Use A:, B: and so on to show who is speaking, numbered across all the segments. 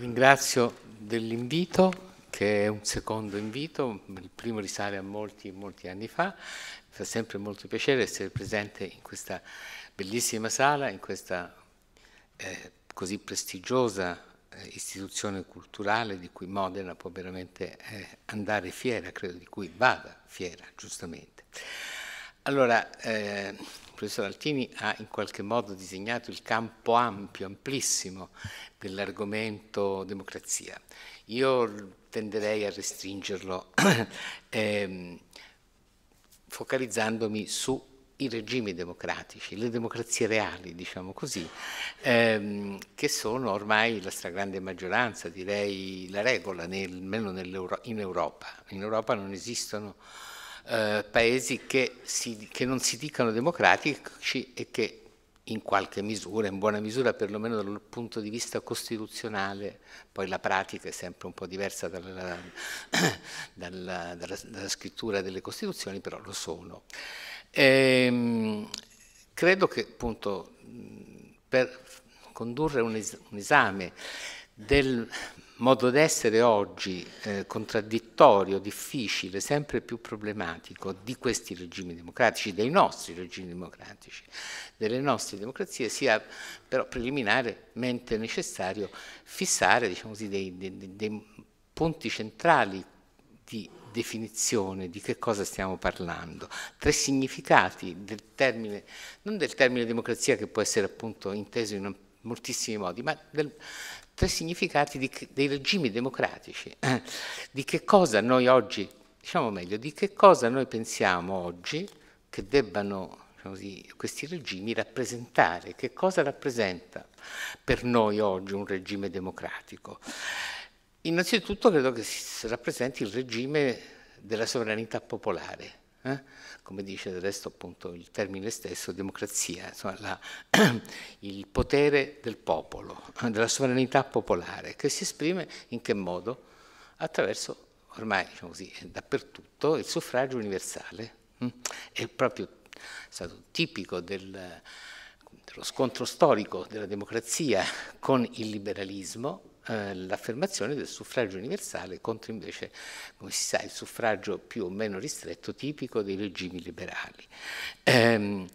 A: Ringrazio dell'invito, che è un secondo invito, il primo risale a molti, molti anni fa. Mi fa sempre molto piacere essere presente in questa bellissima sala, in questa eh, così prestigiosa eh, istituzione culturale di cui Modena può veramente eh, andare fiera, credo di cui vada fiera, giustamente. Allora, eh, professor Altini ha in qualche modo disegnato il campo ampio, amplissimo dell'argomento democrazia. Io tenderei a restringerlo ehm, focalizzandomi su i regimi democratici, le democrazie reali, diciamo così, ehm, che sono ormai la stragrande maggioranza, direi la regola, nel, almeno in Europa. In Europa non esistono eh, paesi che, si, che non si dicano democratici e che in qualche misura, in buona misura perlomeno dal punto di vista costituzionale, poi la pratica è sempre un po' diversa dalla, dalla, dalla, dalla scrittura delle Costituzioni, però lo sono. E, ehm, credo che appunto per condurre un, es un esame del modo d'essere oggi eh, contraddittorio, difficile, sempre più problematico di questi regimi democratici, dei nostri regimi democratici, delle nostre democrazie, sia però preliminarmente necessario fissare diciamo così, dei, dei, dei punti centrali di definizione di che cosa stiamo parlando, tre significati del termine, non del termine democrazia che può essere appunto inteso in moltissimi modi, ma del, tre significati di, dei regimi democratici, eh, di che cosa noi oggi, diciamo meglio, di che cosa noi pensiamo oggi che debbano diciamo Così, questi regimi rappresentare. Che cosa rappresenta per noi oggi un regime democratico? Innanzitutto credo che si rappresenti il regime della sovranità popolare, eh? Come dice del resto appunto il termine stesso, democrazia, insomma, la, il potere del popolo, della sovranità popolare, che si esprime in che modo? Attraverso, ormai diciamo così, dappertutto, il suffragio universale. Mm? È proprio stato tipico del, dello scontro storico della democrazia con il liberalismo, eh, l'affermazione del suffragio universale contro invece, come si sa, il suffragio più o meno ristretto tipico dei regimi liberali. Ehm,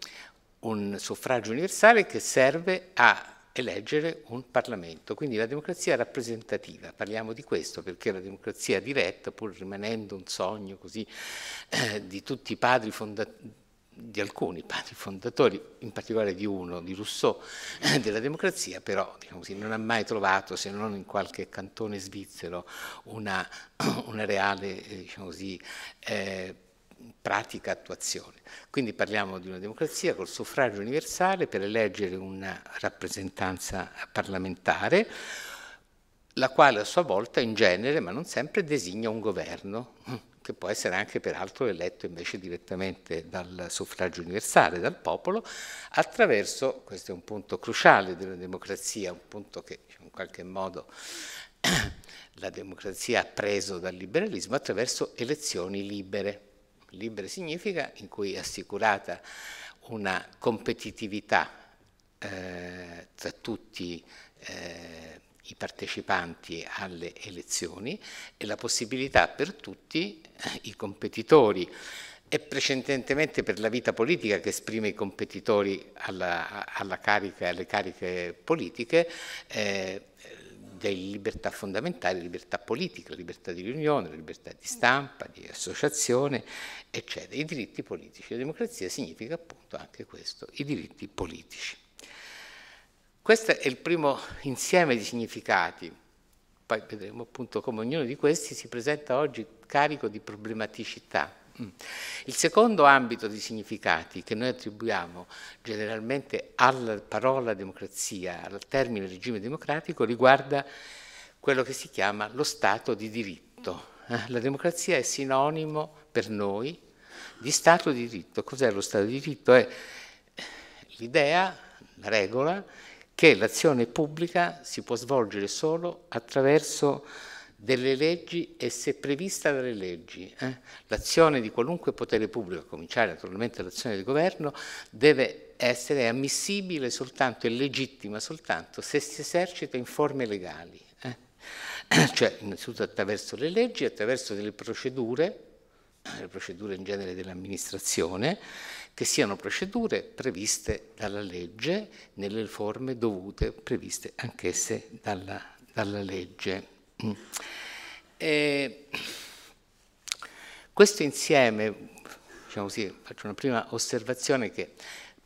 A: un suffragio universale che serve a eleggere un Parlamento, quindi la democrazia rappresentativa, parliamo di questo perché la democrazia diretta, pur rimanendo un sogno così eh, di tutti i padri fondatori, di alcuni padri fondatori, in particolare di uno, di Rousseau, eh, della democrazia, però diciamo così, non ha mai trovato, se non in qualche cantone svizzero, una, una reale eh, diciamo così, eh, pratica attuazione. Quindi parliamo di una democrazia col suffragio universale per eleggere una rappresentanza parlamentare, la quale a sua volta in genere, ma non sempre, designa un governo che può essere anche peraltro eletto invece direttamente dal suffragio universale, dal popolo, attraverso, questo è un punto cruciale della democrazia, un punto che diciamo, in qualche modo la democrazia ha preso dal liberalismo, attraverso elezioni libere. Libere significa in cui è assicurata una competitività eh, tra tutti eh, i partecipanti alle elezioni e la possibilità per tutti i competitori e precedentemente per la vita politica che esprime i competitori alla, alla carica, alle cariche politiche, eh, delle libertà fondamentali, libertà politica, libertà di riunione, libertà di stampa, di associazione, eccetera. I diritti politici. La democrazia significa appunto anche questo, i diritti politici. Questo è il primo insieme di significati poi vedremo appunto come ognuno di questi si presenta oggi carico di problematicità. Mm. Il secondo ambito di significati che noi attribuiamo generalmente alla parola democrazia, al termine regime democratico, riguarda quello che si chiama lo Stato di diritto. Eh, la democrazia è sinonimo per noi di Stato di diritto. Cos'è lo Stato di diritto? È l'idea, la regola, che l'azione pubblica si può svolgere solo attraverso delle leggi e se prevista dalle leggi. Eh, l'azione di qualunque potere pubblico, a cominciare naturalmente l'azione del governo, deve essere ammissibile soltanto e legittima soltanto se si esercita in forme legali. Eh. Cioè, innanzitutto attraverso le leggi, attraverso delle procedure, eh, le procedure in genere dell'amministrazione, che siano procedure previste dalla legge nelle forme dovute, previste anch'esse dalla, dalla legge. Mm. E questo insieme, diciamo così, faccio una prima osservazione che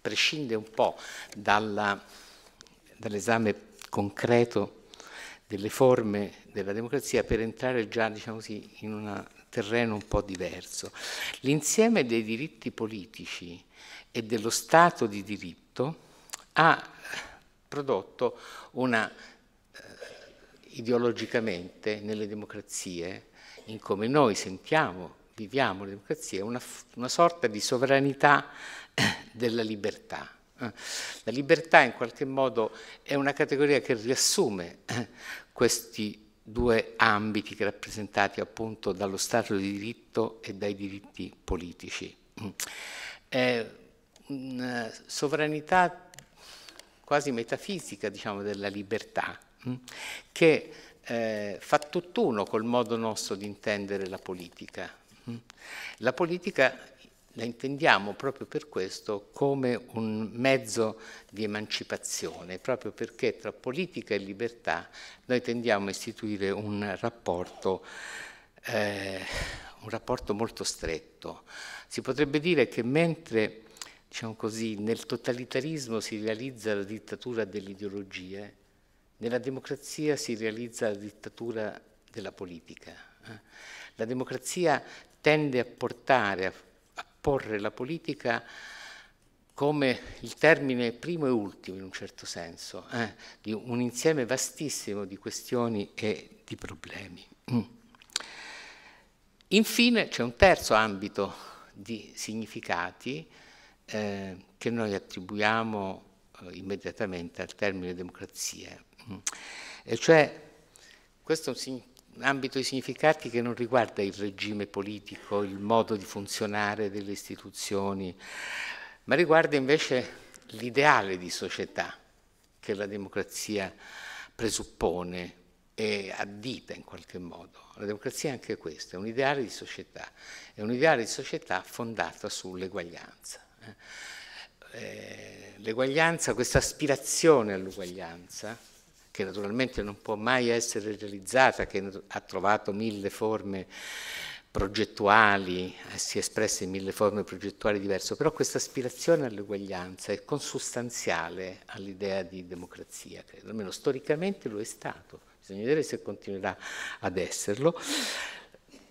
A: prescinde un po' dall'esame dall concreto delle forme della democrazia per entrare già diciamo così, in una terreno un po' diverso. L'insieme dei diritti politici e dello Stato di diritto ha prodotto una eh, ideologicamente nelle democrazie, in come noi sentiamo, viviamo le democrazie, una, una sorta di sovranità eh, della libertà. Eh, la libertà in qualche modo è una categoria che riassume eh, questi due ambiti rappresentati appunto dallo Stato di diritto e dai diritti politici. Eh, una sovranità quasi metafisica diciamo, della libertà mm, che eh, fa tutt'uno col modo nostro di intendere la politica. Mm. La politica la intendiamo proprio per questo come un mezzo di emancipazione, proprio perché tra politica e libertà noi tendiamo a istituire un rapporto, eh, un rapporto molto stretto. Si potrebbe dire che mentre diciamo così, nel totalitarismo si realizza la dittatura delle ideologie, nella democrazia si realizza la dittatura della politica. Eh. La democrazia tende a portare, a porre la politica come il termine primo e ultimo in un certo senso, eh, di un insieme vastissimo di questioni e di problemi. Mm. Infine c'è un terzo ambito di significati eh, che noi attribuiamo eh, immediatamente al termine democrazia, mm. e cioè questo è un ambito di significati che non riguarda il regime politico, il modo di funzionare delle istituzioni, ma riguarda invece l'ideale di società che la democrazia presuppone e addita in qualche modo. La democrazia è anche questo, è un ideale di società, è un ideale di società fondata sull'eguaglianza. Eh. Eh, l'eguaglianza, questa aspirazione all'uguaglianza, che naturalmente non può mai essere realizzata, che ha trovato mille forme progettuali, eh, si è espressa in mille forme progettuali diverse, però questa aspirazione all'uguaglianza è consustanziale all'idea di democrazia, credo, almeno storicamente lo è stato, bisogna vedere se continuerà ad esserlo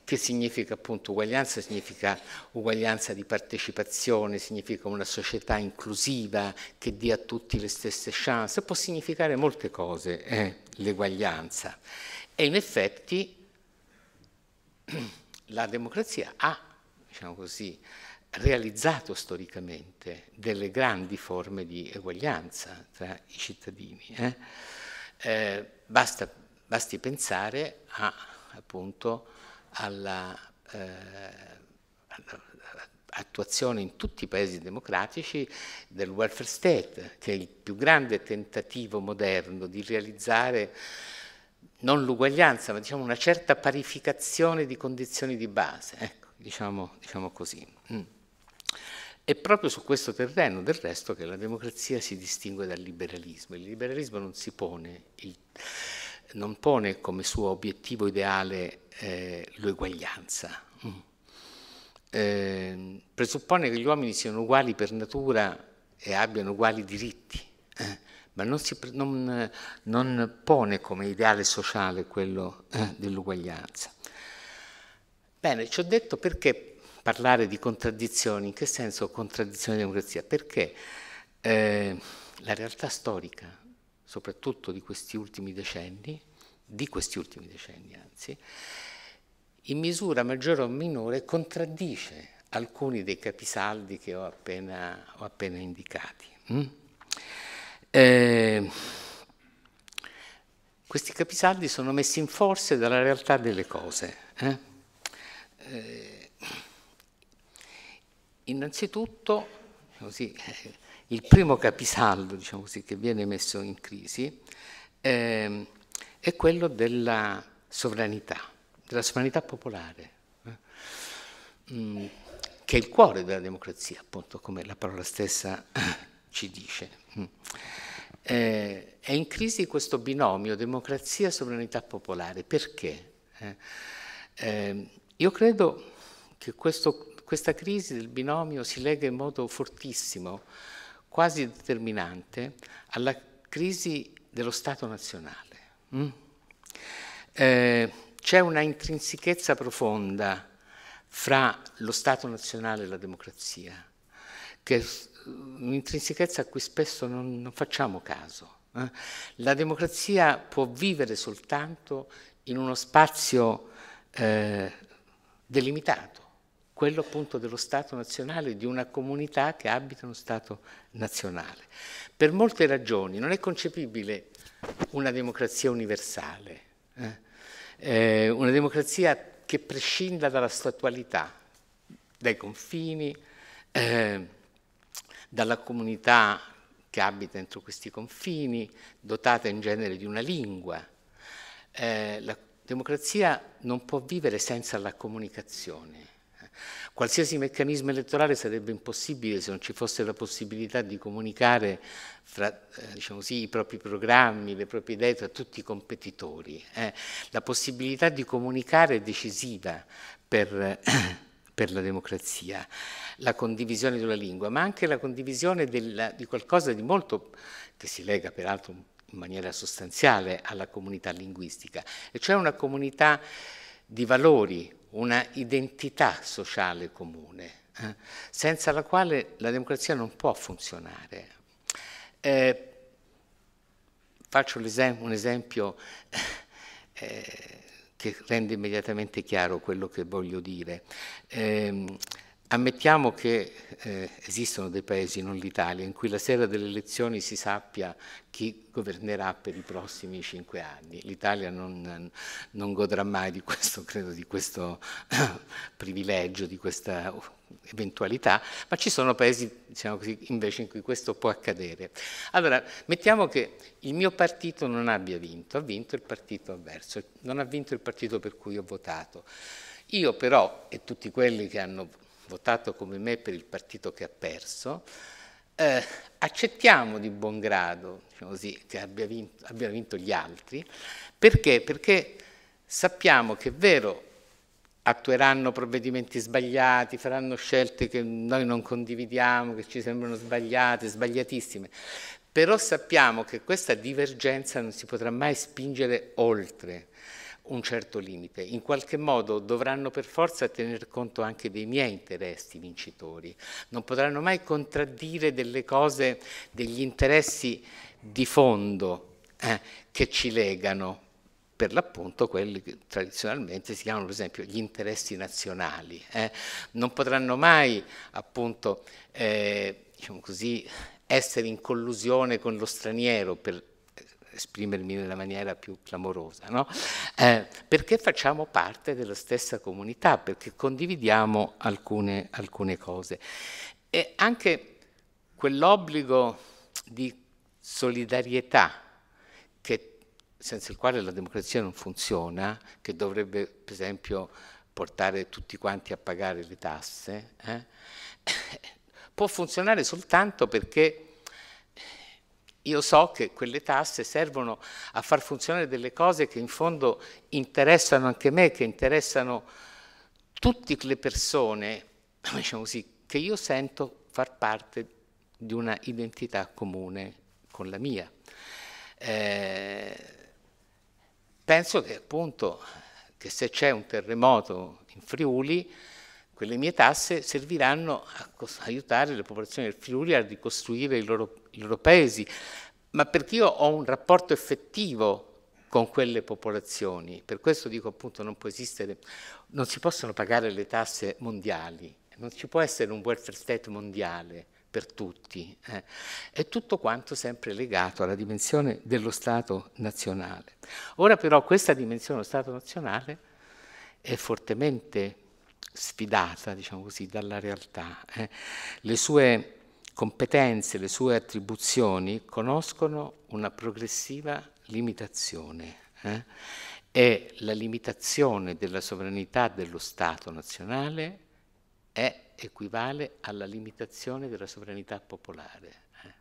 A: che significa appunto uguaglianza, significa uguaglianza di partecipazione, significa una società inclusiva che dia a tutti le stesse chance, può significare molte cose eh, l'eguaglianza. E in effetti la democrazia ha, diciamo così, realizzato storicamente delle grandi forme di eguaglianza tra i cittadini. Eh? Eh, basta, basti pensare a appunto alla eh, in tutti i paesi democratici del welfare state, che è il più grande tentativo moderno di realizzare non l'uguaglianza, ma diciamo una certa parificazione di condizioni di base, ecco, diciamo, diciamo così. Mm. È proprio su questo terreno, del resto, che la democrazia si distingue dal liberalismo. Il liberalismo non si pone, il, non pone come suo obiettivo ideale eh, l'uguaglianza. Mm. Eh, presuppone che gli uomini siano uguali per natura e abbiano uguali diritti, eh, ma non, si, non, non, pone come ideale sociale quello eh, dell'uguaglianza. Bene, ci ho detto perché parlare di contraddizioni, in che senso contraddizione e democrazia? Perché eh, la realtà storica, soprattutto di questi ultimi decenni, di questi ultimi decenni anzi, in misura maggiore o minore contraddice alcuni dei capisaldi che ho appena, ho appena indicati. Mm? Eh, questi capisaldi sono messi in forze dalla realtà delle cose. Eh? Eh, innanzitutto, così, il primo capisaldo diciamo così, che viene messo in crisi eh, è quello della sovranità, della sovranità popolare, eh? mm, che è il cuore della democrazia, appunto, come la parola stessa eh, ci dice. Mm. Eh, è in crisi questo binomio democrazia-sovranità popolare. Perché? Eh, ehm, io credo che questo, questa crisi del binomio si lega in modo fortissimo, quasi determinante, alla crisi dello Stato nazionale. Mm? Eh, c'è una intrinsechezza profonda fra lo Stato nazionale e la democrazia, che è un'intrinsechezza a cui spesso non, non facciamo caso. Eh? La democrazia può vivere soltanto in uno spazio eh, delimitato, quello appunto dello Stato nazionale, di una comunità che abita uno Stato nazionale. Per molte ragioni non è concepibile una democrazia universale, eh? eh? una democrazia che prescinda dalla statualità, dai confini, eh, dalla comunità che abita entro questi confini, dotata in genere di una lingua. Eh, la democrazia non può vivere senza la comunicazione Qualsiasi meccanismo elettorale sarebbe impossibile se non ci fosse la possibilità di comunicare fra, eh, diciamo sì, i propri programmi, le proprie idee tra tutti i competitori. Eh. La possibilità di comunicare è decisiva per, per, la democrazia, la condivisione della lingua, ma anche la condivisione della, di qualcosa di molto, che si lega peraltro in maniera sostanziale alla comunità linguistica, e cioè una comunità di valori una identità sociale comune, eh, senza la quale la democrazia non può funzionare. Eh, faccio un esempio eh, che rende immediatamente chiaro quello che voglio dire. Ehm, Ammettiamo che eh, esistono dei paesi, non l'Italia, in cui la sera delle elezioni si sappia chi governerà per i prossimi cinque anni. L'Italia non, non, godrà mai di questo, credo, di questo privilegio, di questa eventualità, ma ci sono paesi diciamo così, invece in cui questo può accadere. Allora, mettiamo che il mio partito non abbia vinto, ha vinto il partito avverso, non ha vinto il partito per cui ho votato. Io però e tutti quelli che hanno votato come me per il partito che ha perso, eh, accettiamo di buon grado diciamo così, che abbia vinto, abbiano vinto gli altri, perché? Perché sappiamo che è vero, attueranno provvedimenti sbagliati, faranno scelte che noi non condividiamo, che ci sembrano sbagliate, sbagliatissime, però sappiamo che questa divergenza non si potrà mai spingere oltre, un certo limite. In qualche modo dovranno per forza tener conto anche dei miei interessi vincitori. Non potranno mai contraddire delle cose, degli interessi di fondo eh, che ci legano, per l'appunto quelli che tradizionalmente si chiamano per esempio gli interessi nazionali. Eh. Non potranno mai appunto, eh, diciamo così, essere in collusione con lo straniero per esprimermi nella maniera più clamorosa, no? eh, perché facciamo parte della stessa comunità, perché condividiamo alcune, alcune cose. E anche quell'obbligo di solidarietà che, senza il quale la democrazia non funziona, che dovrebbe per esempio portare tutti quanti a pagare le tasse, eh, può funzionare soltanto perché io so che quelle tasse servono a far funzionare delle cose che in fondo interessano anche me, che interessano tutte le persone, diciamo così, che io sento far parte di una identità comune con la mia. Eh, penso che appunto che se c'è un terremoto in Friuli, quelle mie tasse serviranno a aiutare le popolazioni del Friuli a ricostruire i loro i loro paesi, ma perché io ho un rapporto effettivo con quelle popolazioni. Per questo dico appunto non può esistere, non si possono pagare le tasse mondiali, non ci può essere un welfare state mondiale per tutti. Eh. È tutto quanto sempre legato alla dimensione dello Stato nazionale. Ora però questa dimensione dello Stato nazionale è fortemente sfidata, diciamo così, dalla realtà. Eh. Le sue competenze le sue attribuzioni conoscono una progressiva limitazione eh? e la limitazione della sovranità dello Stato nazionale è, equivale alla limitazione della sovranità popolare. Eh?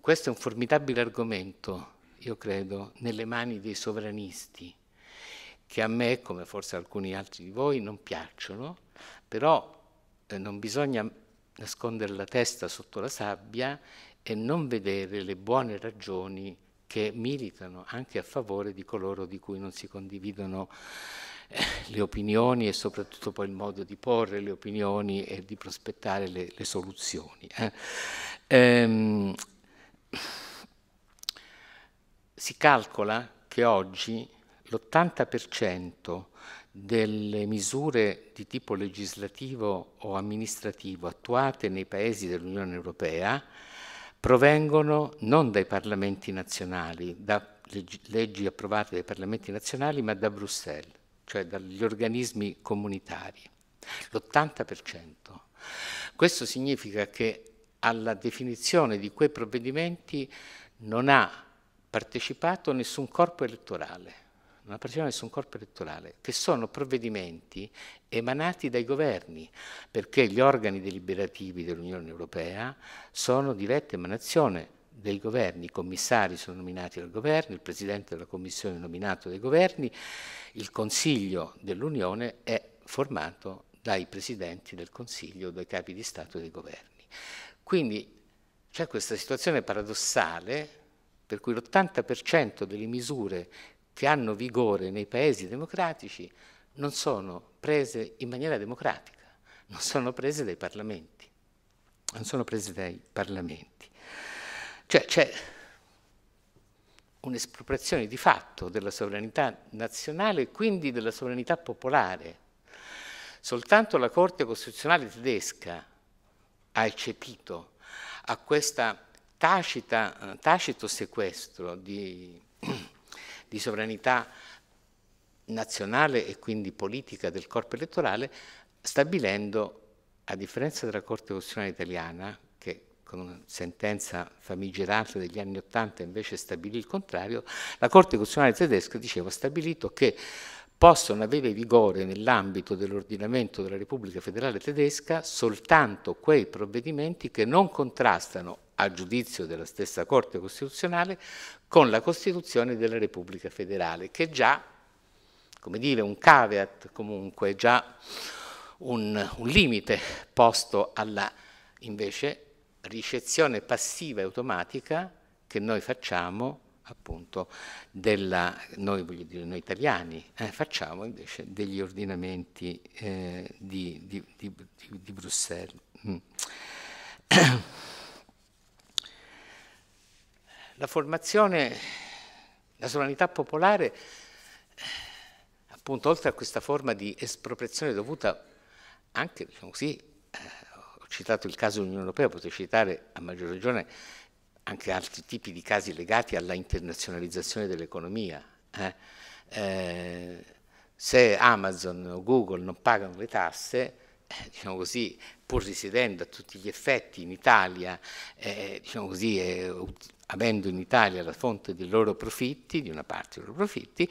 A: Questo è un formidabile argomento, io credo, nelle mani dei sovranisti, che a me, come forse alcuni altri di voi, non piacciono, però eh, non bisogna nascondere la testa sotto la sabbia e non vedere le buone ragioni che militano anche a favore di coloro di cui non si condividono eh, le opinioni e soprattutto poi il modo di porre le opinioni e di prospettare le, le soluzioni. Eh. Ehm, si calcola che oggi l'80% delle misure di tipo legislativo o amministrativo attuate nei paesi dell'Unione Europea provengono non dai parlamenti nazionali, da leggi approvate dai parlamenti nazionali, ma da Bruxelles, cioè dagli organismi comunitari, l'80%. Questo significa che alla definizione di quei provvedimenti non ha partecipato nessun corpo elettorale una partecipazione un corpo elettorale, che sono provvedimenti emanati dai governi, perché gli organi deliberativi dell'Unione Europea sono diretta emanazione dei governi, i commissari sono nominati dal governo, il presidente della commissione è nominato dai governi, il Consiglio dell'Unione è formato dai presidenti del Consiglio, dai capi di Stato e dei governi. Quindi c'è questa situazione paradossale per cui l'80% delle misure che hanno vigore nei paesi democratici non sono prese in maniera democratica, non sono prese dai parlamenti, non sono prese dai parlamenti. Cioè c'è un'espropriazione di fatto della sovranità nazionale e quindi della sovranità popolare. Soltanto la Corte Costituzionale tedesca ha eccepito a questo eh, tacito sequestro di di sovranità nazionale e quindi politica del corpo elettorale, stabilendo, a differenza della Corte Costituzionale italiana, che con una sentenza famigerata degli anni Ottanta invece stabilì il contrario, la Corte Costituzionale tedesca diceva, stabilito che possono avere vigore nell'ambito dell'ordinamento della Repubblica Federale Tedesca soltanto quei provvedimenti che non contrastano a giudizio della stessa Corte Costituzionale, con la Costituzione della Repubblica Federale, che è già, come dire, un caveat comunque, già un, un limite posto alla invece ricezione passiva e automatica che noi facciamo appunto della, noi, dire, noi italiani eh, facciamo invece degli ordinamenti eh, di, di, di, di Bruxelles. Mm. la formazione, la sovranità popolare, appunto oltre a questa forma di espropriazione dovuta anche, diciamo così, eh, ho citato il caso dell'Unione Europea, potrei citare a maggior ragione anche altri tipi di casi legati alla internazionalizzazione dell'economia. Eh. Eh, se Amazon o Google non pagano le tasse, eh, diciamo così, pur risiedendo a tutti gli effetti in Italia, eh, diciamo così, avendo in Italia la fonte dei loro profitti, di una parte dei loro profitti,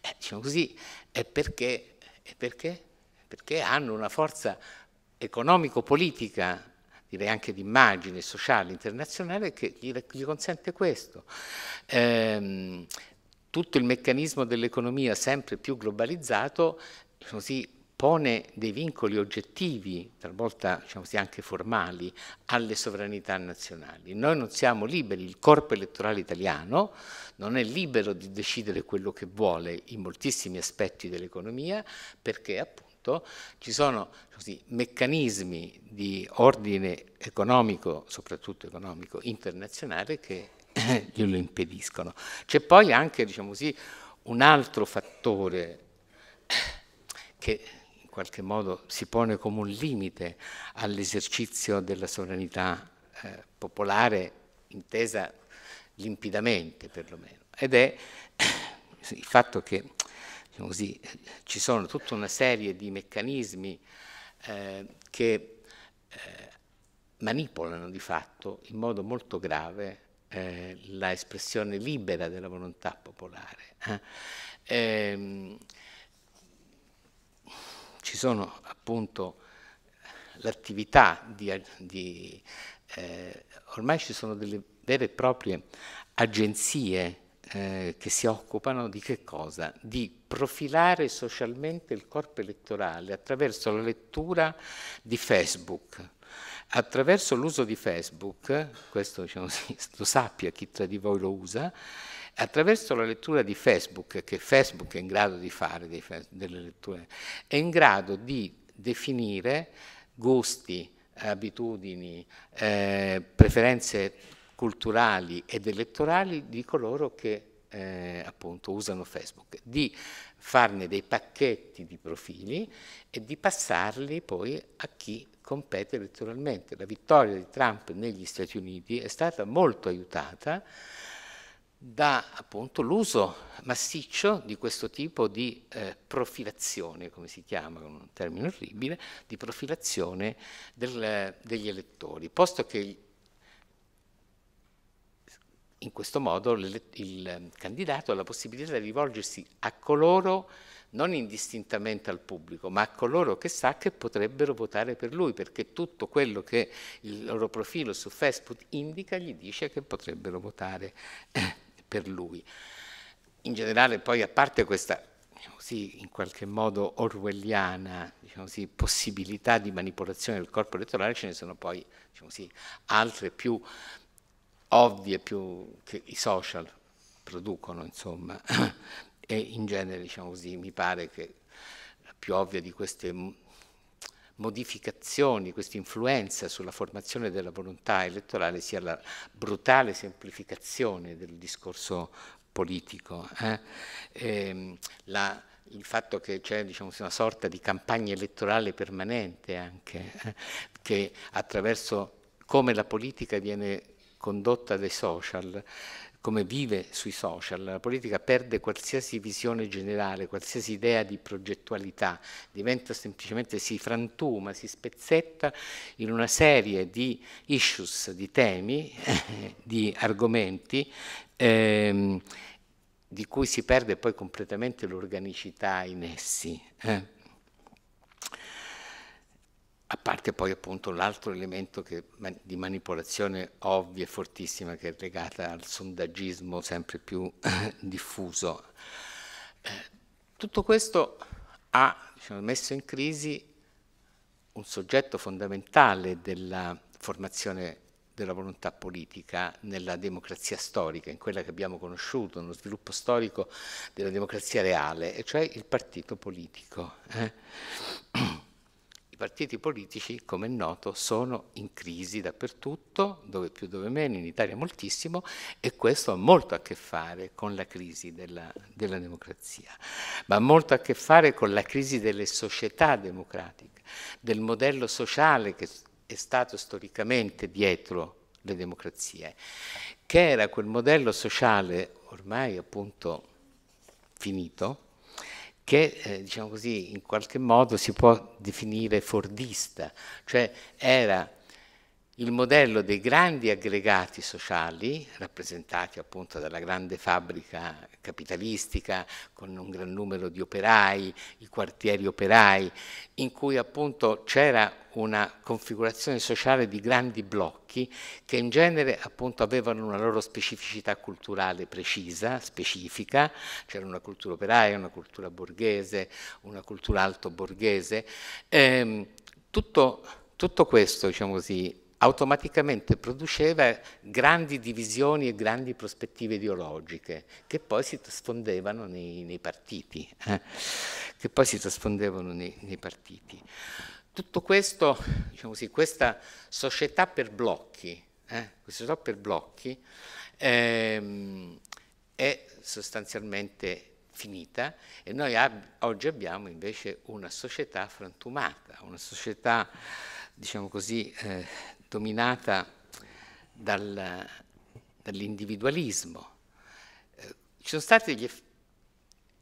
A: eh, diciamo così, è perché, è perché? perché hanno una forza economico-politica direi anche di immagine sociale internazionale che gli, gli consente questo. Ehm, tutto il meccanismo dell'economia sempre più globalizzato diciamo così, pone dei vincoli oggettivi, talvolta diciamo così, anche formali, alle sovranità nazionali. Noi non siamo liberi, il corpo elettorale italiano non è libero di decidere quello che vuole in moltissimi aspetti dell'economia perché appunto ci sono così, diciamo meccanismi di ordine economico, soprattutto economico internazionale, che eh, glielo impediscono. C'è poi anche diciamo così, un altro fattore che qualche modo si pone come un limite all'esercizio della sovranità eh, popolare intesa limpidamente perlomeno ed è il fatto che diciamo così, ci sono tutta una serie di meccanismi eh, che eh, manipolano di fatto in modo molto grave eh, la libera della volontà popolare. Eh, ehm, ci sono appunto l'attività di, di eh, ormai ci sono delle vere e proprie agenzie eh, che si occupano di che cosa? Di profilare socialmente il corpo elettorale attraverso la lettura di Facebook. Attraverso l'uso di Facebook, questo diciamo, lo sappia chi tra di voi lo usa, Attraverso la lettura di Facebook, che Facebook è in grado di fare delle letture, è in grado di definire gusti, abitudini, eh, preferenze culturali ed elettorali di coloro che eh, appunto usano Facebook, di farne dei pacchetti di profili e di passarli poi a chi compete elettoralmente. La vittoria di Trump negli Stati Uniti è stata molto aiutata da appunto l'uso massiccio di questo tipo di eh, profilazione, come si chiama, un termine orribile, di profilazione del, degli elettori, posto che in questo modo il candidato ha la possibilità di rivolgersi a coloro, non indistintamente al pubblico, ma a coloro che sa che potrebbero votare per lui, perché tutto quello che il loro profilo su Facebook indica gli dice che potrebbero votare eh, per lui. In generale poi a parte questa così, diciamo in qualche modo orwelliana diciamo così, possibilità di manipolazione del corpo elettorale ce ne sono poi diciamo così, altre più ovvie più che i social producono insomma e in genere diciamo così mi pare che la più ovvia di queste modificazioni, questa influenza sulla formazione della volontà elettorale sia la brutale semplificazione del discorso politico. Eh? E, ehm, la, il fatto che c'è diciamo, una sorta di campagna elettorale permanente anche, eh? che attraverso come la politica viene condotta dai social come vive sui social, la politica perde qualsiasi visione generale, qualsiasi idea di progettualità, diventa semplicemente, si frantuma, si spezzetta in una serie di issues, di temi, di argomenti, ehm, di cui si perde poi completamente l'organicità in essi. Eh? a parte poi appunto l'altro elemento che, di manipolazione ovvia e fortissima che è legata al sondaggismo sempre più diffuso. Eh, tutto questo ha diciamo, messo in crisi un soggetto fondamentale della formazione della volontà politica nella democrazia storica, in quella che abbiamo conosciuto, nello sviluppo storico della democrazia reale, e cioè il partito politico. Eh? partiti politici, come è noto, sono in crisi dappertutto, dove più dove meno, in Italia moltissimo, e questo ha molto a che fare con la crisi della, della democrazia, ma ha molto a che fare con la crisi delle società democratiche, del modello sociale che è stato storicamente dietro le democrazie, che era quel modello sociale ormai appunto finito, che eh, diciamo così, in qualche modo si può definire fordista, cioè era il modello dei grandi aggregati sociali, rappresentati appunto dalla grande fabbrica capitalistica, con un gran numero di operai, i quartieri operai, in cui appunto c'era una configurazione sociale di grandi blocchi che in genere appunto avevano una loro specificità culturale precisa, specifica, c'era una cultura operaia, una cultura borghese, una cultura alto borghese, ehm, tutto, tutto questo, diciamo così, automaticamente produceva grandi divisioni e grandi prospettive ideologiche che poi si trasfondevano nei, nei partiti. Eh? Che poi si trasfondevano nei, nei partiti. Tutto questo, diciamo così, questa società per blocchi, eh? questa società per blocchi ehm, è sostanzialmente finita e noi ab oggi abbiamo invece una società frantumata, una società diciamo così, eh, dominata dal, dall'individualismo. Eh, ci sono stati degli, eff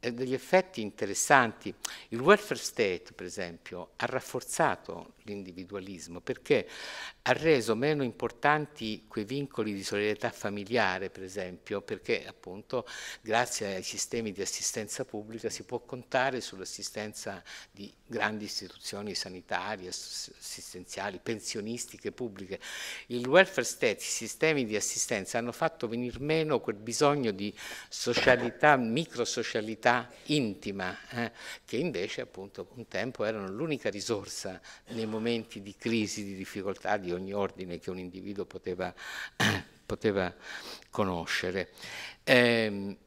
A: eh, degli effetti interessanti. Il welfare state, per esempio, ha rafforzato l'individualismo, perché ha reso meno importanti quei vincoli di solidarietà familiare, per esempio, perché appunto grazie ai sistemi di assistenza pubblica si può contare sull'assistenza di grandi istituzioni sanitarie, assistenziali, pensionistiche, pubbliche. Il welfare state, i sistemi di assistenza hanno fatto venir meno quel bisogno di socialità, microsocialità intima, eh, che invece appunto un tempo erano l'unica risorsa nei momenti di crisi, di difficoltà di ogni ordine che un individuo poteva, poteva conoscere. Eh,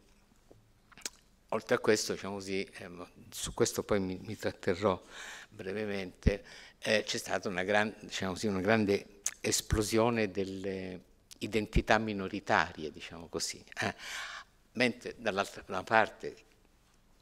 A: oltre a questo, diciamo così, ehm, su questo poi mi, mi tratterrò brevemente, eh, c'è stata una, gran, diciamo così, una grande esplosione delle identità minoritarie, diciamo così. Eh, mentre dall'altra parte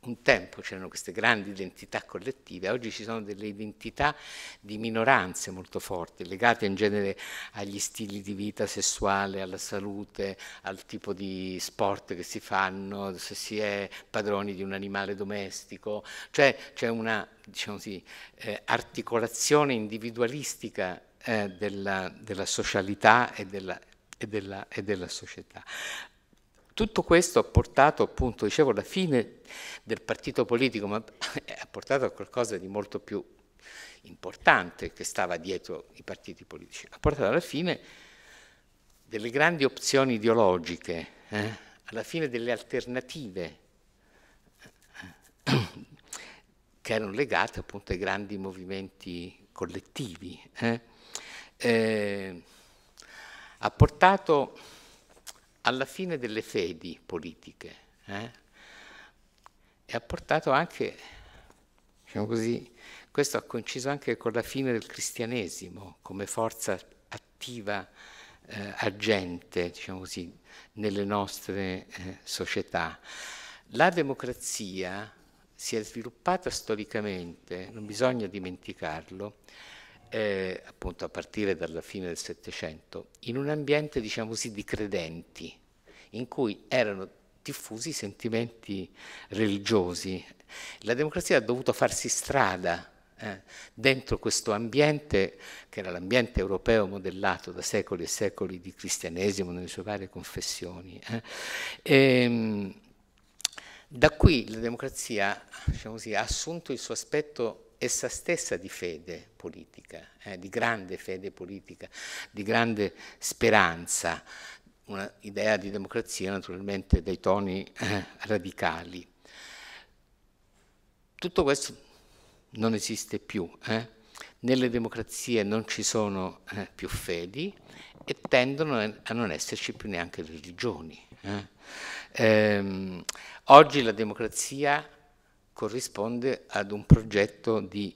A: un tempo c'erano queste grandi identità collettive, oggi ci sono delle identità di minoranze molto forti, legate in genere agli stili di vita sessuale, alla salute, al tipo di sport che si fanno, se si è padroni di un animale domestico, cioè c'è una diciamo così, eh, articolazione individualistica eh, della, della, socialità e della, e della, e della società. Tutto questo ha portato, appunto, dicevo, alla fine del partito politico, ma ha portato a qualcosa di molto più importante che stava dietro i partiti politici. Ha portato alla fine delle grandi opzioni ideologiche, eh? alla fine delle alternative eh, che erano legate appunto ai grandi movimenti collettivi. Eh? Eh, ha portato alla fine delle fedi politiche eh, e ha portato anche, diciamo così, questo ha coinciso anche con la fine del cristianesimo come forza attiva, eh, agente, diciamo così, nelle nostre eh, società. La democrazia si è sviluppata storicamente, non bisogna dimenticarlo, eh, appunto a partire dalla fine del Settecento, in un ambiente diciamo così di credenti, in cui erano diffusi sentimenti religiosi. La democrazia ha dovuto farsi strada eh, dentro questo ambiente, che era l'ambiente europeo modellato da secoli e secoli di cristianesimo nelle sue varie confessioni. Eh. E, ehm, da qui la democrazia diciamo così, ha assunto il suo aspetto essa stessa di fede politica, eh, di grande fede politica, di grande speranza, un'idea di democrazia naturalmente dai toni eh, radicali. Tutto questo non esiste più. Eh? Nelle democrazie non ci sono eh, più fedi e tendono a non esserci più neanche religioni. Eh. Ehm, oggi la democrazia corrisponde ad un progetto di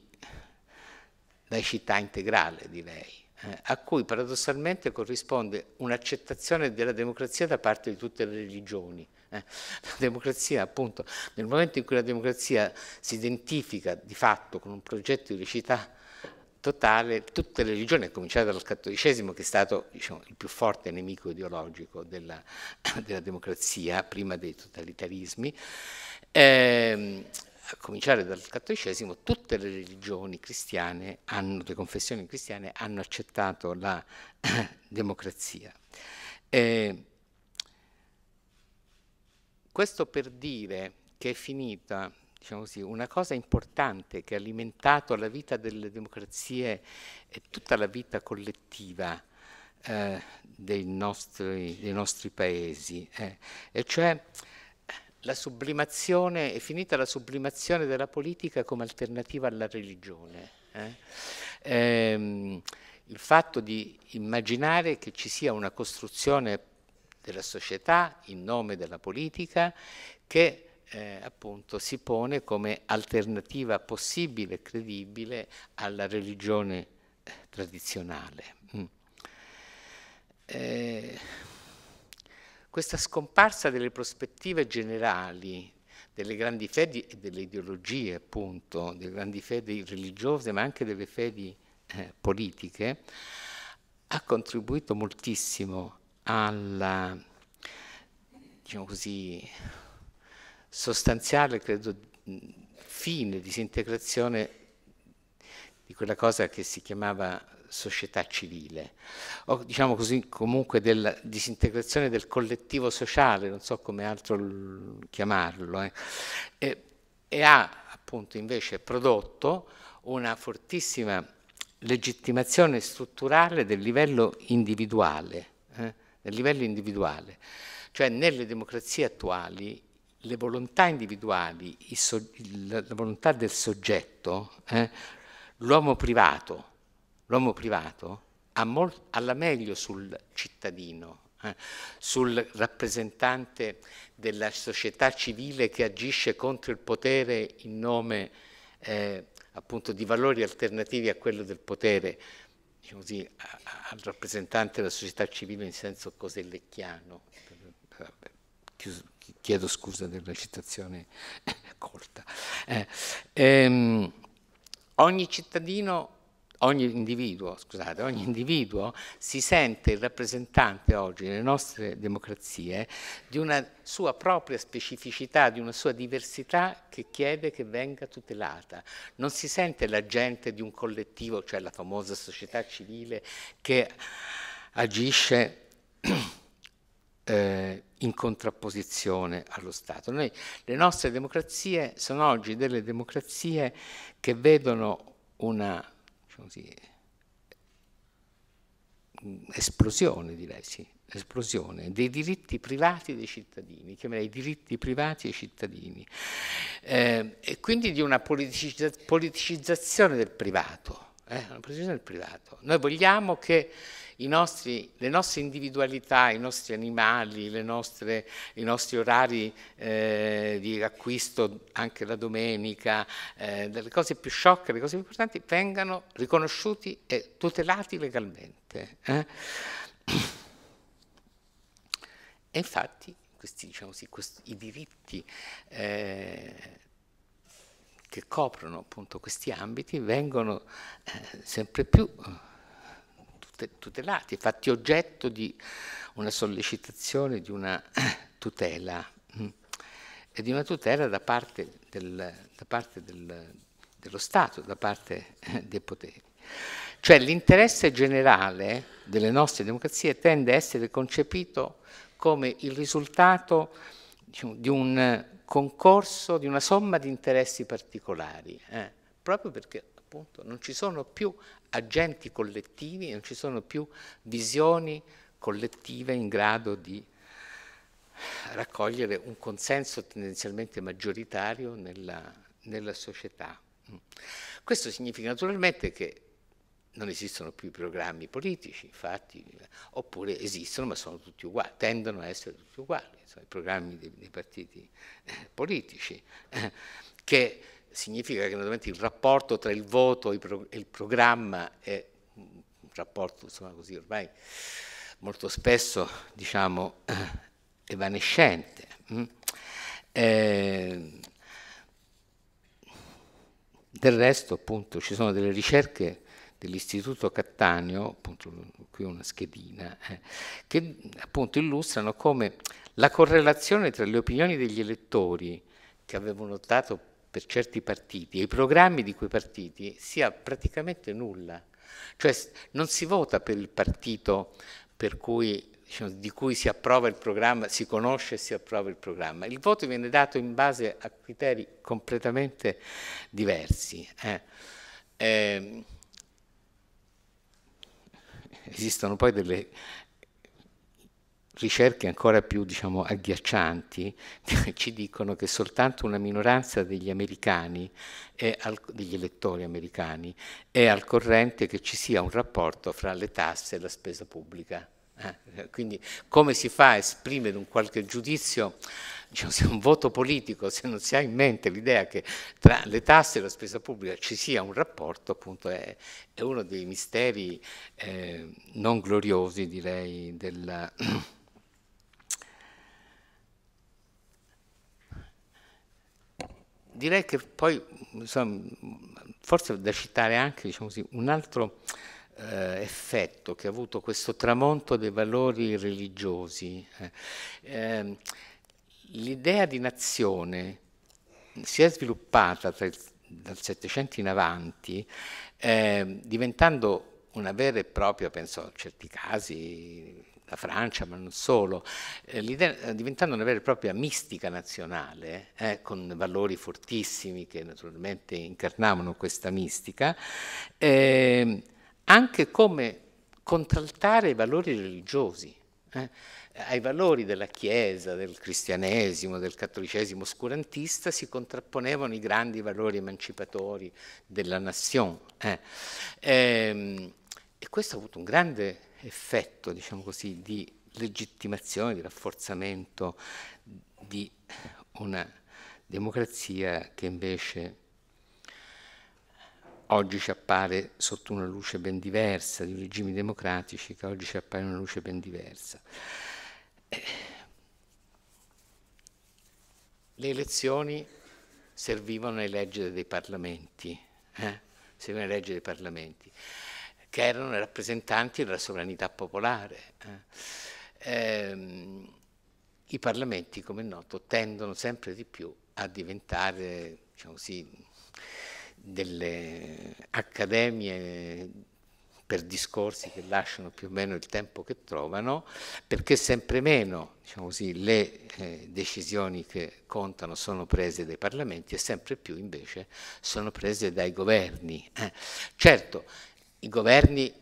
A: laicità integrale, direi, eh, a cui paradossalmente corrisponde un'accettazione della democrazia da parte di tutte le religioni. Eh. la democrazia, appunto, nel momento in cui la democrazia si identifica di fatto con un progetto di laicità totale, tutte le religioni, a cominciare dal cattolicesimo, che è stato diciamo, il più forte nemico ideologico della, della democrazia, prima dei totalitarismi, eh, a cominciare dal cattolicesimo, tutte le religioni cristiane, hanno, le confessioni cristiane, hanno accettato la democrazia. Eh, questo per dire che è finita diciamo così, una cosa importante che ha alimentato la vita delle democrazie e tutta la vita collettiva eh, dei, nostri, dei, nostri, paesi, eh, e cioè la sublimazione, è finita la sublimazione della politica come alternativa alla religione. Eh? Ehm, il fatto di immaginare che ci sia una costruzione della società in nome della politica che eh, appunto si pone come alternativa possibile e credibile alla religione eh, tradizionale. Mm. Eh, questa scomparsa delle prospettive generali delle grandi fedi e delle ideologie, appunto, delle grandi fedi religiose, ma anche delle fedi eh, politiche, ha contribuito moltissimo alla, diciamo così, sostanziale, credo, fine, disintegrazione di quella cosa che si chiamava società civile, o diciamo così comunque della disintegrazione del collettivo sociale, non so come altro chiamarlo, eh, e, e ha appunto invece prodotto una fortissima legittimazione strutturale del livello individuale, eh, del livello individuale. Cioè nelle democrazie attuali le volontà individuali, so, la, la, volontà del soggetto, eh, l'uomo privato, l'uomo privato ha molt, alla meglio sul cittadino, eh, sul rappresentante della società civile che agisce contro il potere in nome eh, appunto di valori alternativi a quello del potere, diciamo così, a, al rappresentante della società civile in senso cosellecchiano. Chiedo scusa della citazione corta. Eh, ehm, ogni cittadino ogni individuo, scusate, ogni individuo si sente il rappresentante oggi nelle nostre democrazie di una sua propria specificità, di una sua diversità che chiede che venga tutelata. Non si sente l'agente di un collettivo, cioè la famosa società civile che agisce eh, in contrapposizione allo Stato. Noi, le nostre democrazie sono oggi delle democrazie che vedono una così, mm, esplosione direi, sì, esplosione dei diritti privati dei cittadini, chiamerei diritti privati dei cittadini, eh, e quindi di una politicizza politicizzazione del privato, eh, una politicizzazione del privato. Noi vogliamo che i nostri, le nostre individualità, i nostri animali, nostre, i nostri orari eh, di acquisto anche la domenica, eh, le cose più sciocche, le cose più importanti, vengano riconosciuti e tutelati legalmente. Eh? E infatti questi, diciamo sì, questi, i diritti eh, che coprono appunto questi ambiti vengono eh, sempre più tutelati, fatti oggetto di una sollecitazione, di una tutela mm, e di una tutela da parte, del, da parte del, dello Stato, da parte dei poteri. Cioè l'interesse generale delle nostre democrazie tende a essere concepito come il risultato diciamo, di un concorso, di una somma di interessi particolari, eh, proprio perché appunto, non ci sono più agenti collettivi, non ci sono più visioni collettive in grado di raccogliere un consenso tendenzialmente maggioritario nella, nella società. Questo significa naturalmente che non esistono più i programmi politici, infatti, oppure esistono ma sono tutti uguali, tendono a essere tutti uguali, insomma, i programmi dei, dei partiti eh, politici, eh, che significa che naturalmente il rapporto tra il voto e il programma è un rapporto, insomma così ormai molto spesso, diciamo, eh, evanescente. Mm? Ehm, del resto, appunto, ci sono delle ricerche dell'Istituto Cattaneo, appunto qui una schedina, eh, che appunto illustrano come la correlazione tra le opinioni degli elettori, che avevo notato per certi partiti e i programmi di quei partiti sia praticamente nulla. Cioè non si vota per il partito per cui diciamo, di cui si approva il programma, si conosce e si approva il programma. Il voto viene dato in base a criteri completamente diversi. Eh. Eh, esistono poi delle ricerche ancora più diciamo, agghiaccianti ci dicono che soltanto una minoranza degli americani, al, degli elettori americani, è al corrente che ci sia un rapporto fra le tasse e la spesa pubblica. Eh, quindi come si fa a esprimere un qualche giudizio, diciamo, se un voto politico, se non si ha in mente l'idea che tra le tasse e la spesa pubblica ci sia un rapporto, appunto è, è uno dei misteri eh, non gloriosi, direi, della... direi che poi, insomma, forse da citare anche diciamo così, un altro eh, effetto che ha avuto questo tramonto dei valori religiosi. Eh, ehm, l'idea di nazione si è sviluppata il, dal Settecento in avanti, eh, diventando una vera e propria, penso in certi casi, la Francia, ma non solo, eh, eh, diventando una vera e propria mistica nazionale, eh, con valori fortissimi che naturalmente incarnavano questa mistica, eh, anche come contraltare i valori religiosi. Eh, ai valori della Chiesa, del cristianesimo, del cattolicesimo oscurantista si contrapponevano i grandi valori emancipatori della nazione. Eh. Ehm, e questo ha avuto un grande effetto, diciamo così, di legittimazione, di rafforzamento di una democrazia che invece oggi ci appare sotto una luce ben diversa, di regimi democratici che oggi ci appare una luce ben diversa. Eh, le elezioni servivano a eleggere dei parlamenti, eh? servivano a eleggere dei parlamenti che erano i rappresentanti della sovranità popolare. Eh, ehm, I parlamenti, come è noto, tendono sempre di più a diventare diciamo così, delle accademie per discorsi che lasciano più o meno il tempo che trovano, perché sempre meno diciamo così, le eh, decisioni che contano sono prese dai parlamenti e sempre più invece sono prese dai governi. Eh. Certo, i governi,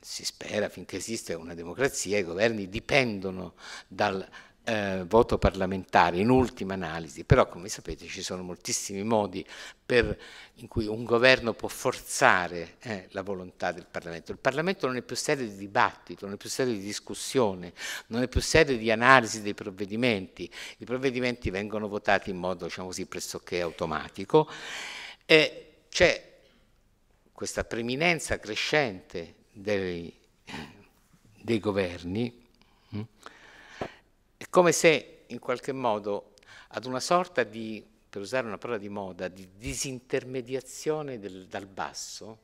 A: si spera finché esiste una democrazia, i governi dipendono dal eh, voto parlamentare in ultima analisi, però come sapete ci sono moltissimi modi per, in cui un governo può forzare eh, la volontà del Parlamento. Il Parlamento non è più serio di dibattito, non è più serio di discussione, non è più serio di analisi dei provvedimenti. I provvedimenti vengono votati in modo diciamo così, pressoché automatico. E eh, c'è questa preminenza crescente dei, dei governi, mm, è come se in qualche modo ad una sorta di, per usare una parola di moda, di disintermediazione del, dal basso,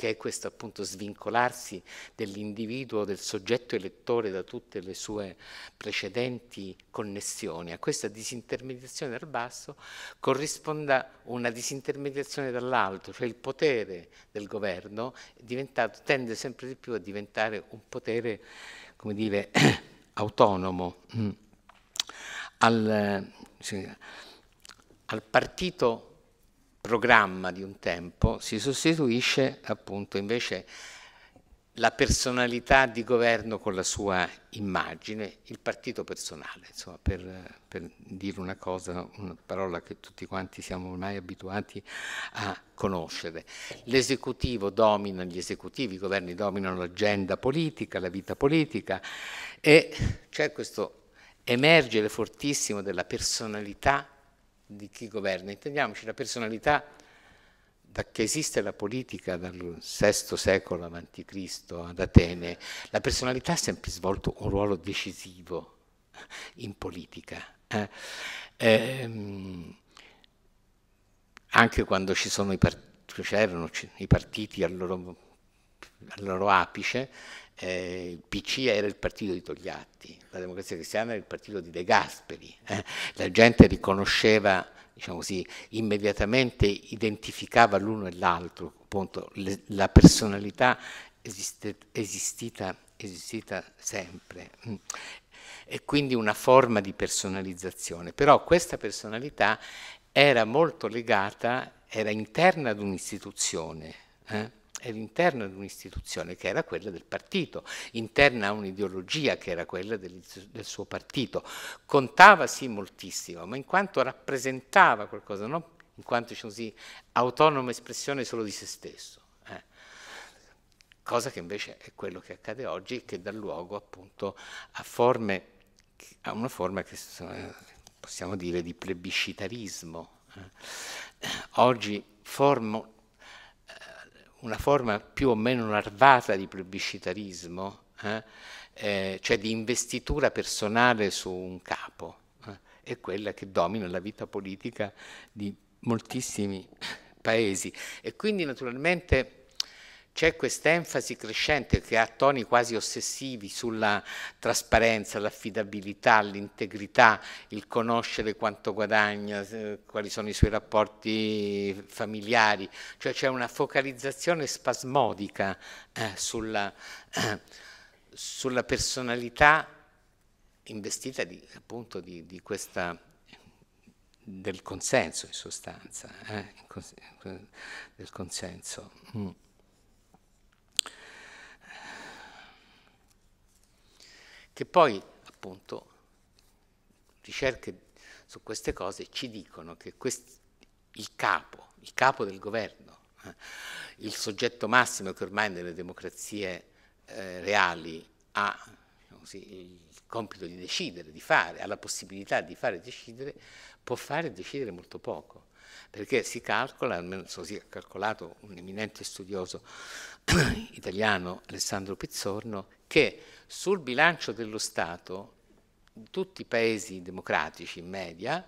A: che è questo appunto svincolarsi dell'individuo, del soggetto elettore da tutte le sue precedenti connessioni. A questa disintermediazione dal basso corrisponda una disintermediazione dall'alto, cioè il potere del governo tende sempre di più a diventare un potere, come dire, autonomo. Mm. Al, al partito programma di un tempo si sostituisce appunto invece la personalità di governo con la sua immagine, il partito personale, insomma, per, per, dire una cosa, una parola che tutti quanti siamo ormai abituati a conoscere. L'esecutivo domina gli esecutivi, i governi dominano l'agenda politica, la vita politica e c'è cioè, questo emergere fortissimo della personalità di chi governa. Intendiamoci, la personalità da che esiste la politica dal VI secolo a.C. ad Atene, la personalità ha sempre svolto un ruolo decisivo in politica. Eh, ehm, anche quando ci sono i, part- cioè c'erano i partiti al loro al loro apice, eh, il PC era il partito di Togliatti, la democrazia cristiana era il partito di De Gasperi, eh. la gente riconosceva, diciamo così, immediatamente identificava l'uno e l'altro, appunto, le, la personalità esiste, esistita, esistita sempre. Mm. e quindi una forma di personalizzazione. Però questa personalità era molto legata, era interna ad un'istituzione. Eh? all'interno di un'istituzione che era quella del partito, interna a un'ideologia che era quella del, del, suo partito. Contava sì moltissimo, ma in quanto rappresentava qualcosa, non in quanto diciamo così, autonoma espressione solo di se stesso. Eh. Cosa che invece è quello che accade oggi che dà luogo appunto a forme, a una forma che possiamo dire di plebiscitarismo. Eh. Oggi formo una forma più o meno larvata di plebiscitarismo, eh, eh, cioè di investitura personale su un capo, eh, è quella che domina la vita politica di moltissimi paesi. E quindi naturalmente c'è quest'enfasi crescente che ha toni quasi ossessivi sulla trasparenza, l'affidabilità, l'integrità, il conoscere quanto guadagna, eh, quali sono i suoi rapporti familiari, cioè c'è una focalizzazione spasmodica eh, sulla, eh, sulla, personalità investita di, appunto di, di questa del consenso in sostanza, eh, del consenso. Mm. che poi appunto ricerche su queste cose ci dicono che quest- il capo, il capo del governo, eh, il soggetto massimo che ormai nelle democrazie eh, reali ha il compito di decidere, di fare, ha la possibilità di fare e decidere, può fare e decidere molto poco. Perché si calcola, almeno so, si è calcolato un eminente studioso italiano, Alessandro Pizzorno, che sul bilancio dello Stato, tutti i paesi democratici in media,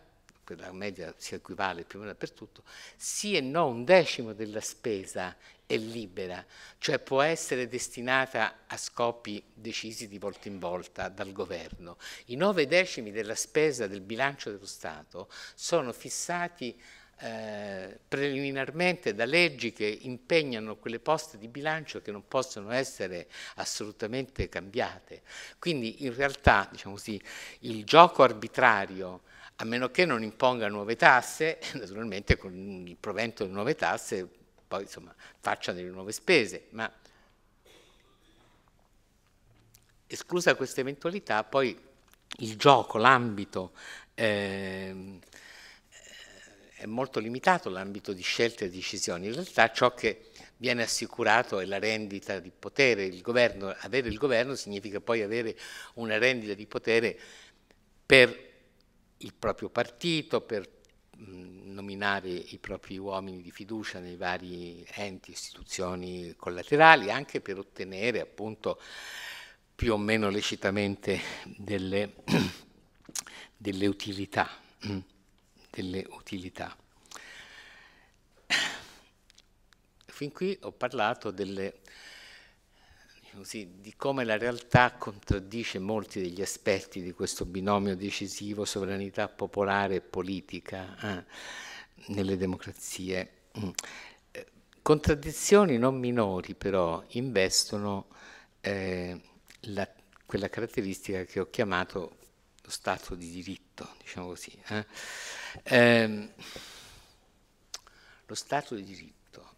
A: la media si equivale più o meno dappertutto, sì e no un decimo della spesa è libera, cioè può essere destinata a scopi decisi di volta in volta dal governo. I nove decimi della spesa del bilancio dello Stato sono fissati eh, preliminarmente da leggi che impegnano quelle poste di bilancio che non possono essere assolutamente cambiate. Quindi in realtà diciamo così, il gioco arbitrario a meno che non imponga nuove tasse, naturalmente con il provento di nuove tasse poi insomma, faccia delle nuove spese, ma esclusa questa eventualità poi il gioco, l'ambito eh, è molto limitato l'ambito di scelte e decisioni. In realtà ciò che viene assicurato è la rendita di potere. Il governo, avere il governo significa poi avere una rendita di potere per il proprio partito, per nominare i propri uomini di fiducia nei vari enti, istituzioni collaterali, anche per ottenere appunto più o meno lecitamente delle, delle utilità delle utilità. Fin qui ho parlato delle, così, di come la realtà contraddice molti degli aspetti di questo binomio decisivo sovranità popolare e politica eh, nelle democrazie. Mm. Eh, contraddizioni non minori però investono eh, la, quella caratteristica che ho chiamato lo Stato di diritto, diciamo così. Eh? Eh, lo Stato di diritto.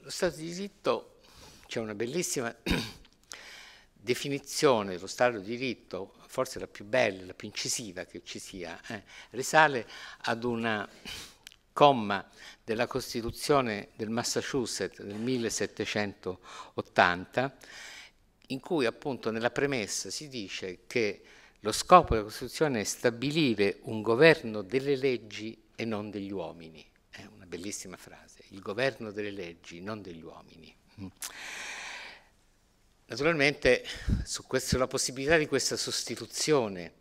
A: Lo Stato di diritto, c'è una bellissima definizione dello Stato di diritto, forse la più bella, la più incisiva che ci sia, eh, risale ad una comma della Costituzione del Massachusetts del 1780, in cui appunto nella premessa si dice che lo scopo della Costituzione è stabilire un governo delle leggi e non degli uomini. È una bellissima frase, il governo delle leggi, non degli uomini. Mm. Naturalmente su questo, sulla possibilità di questa sostituzione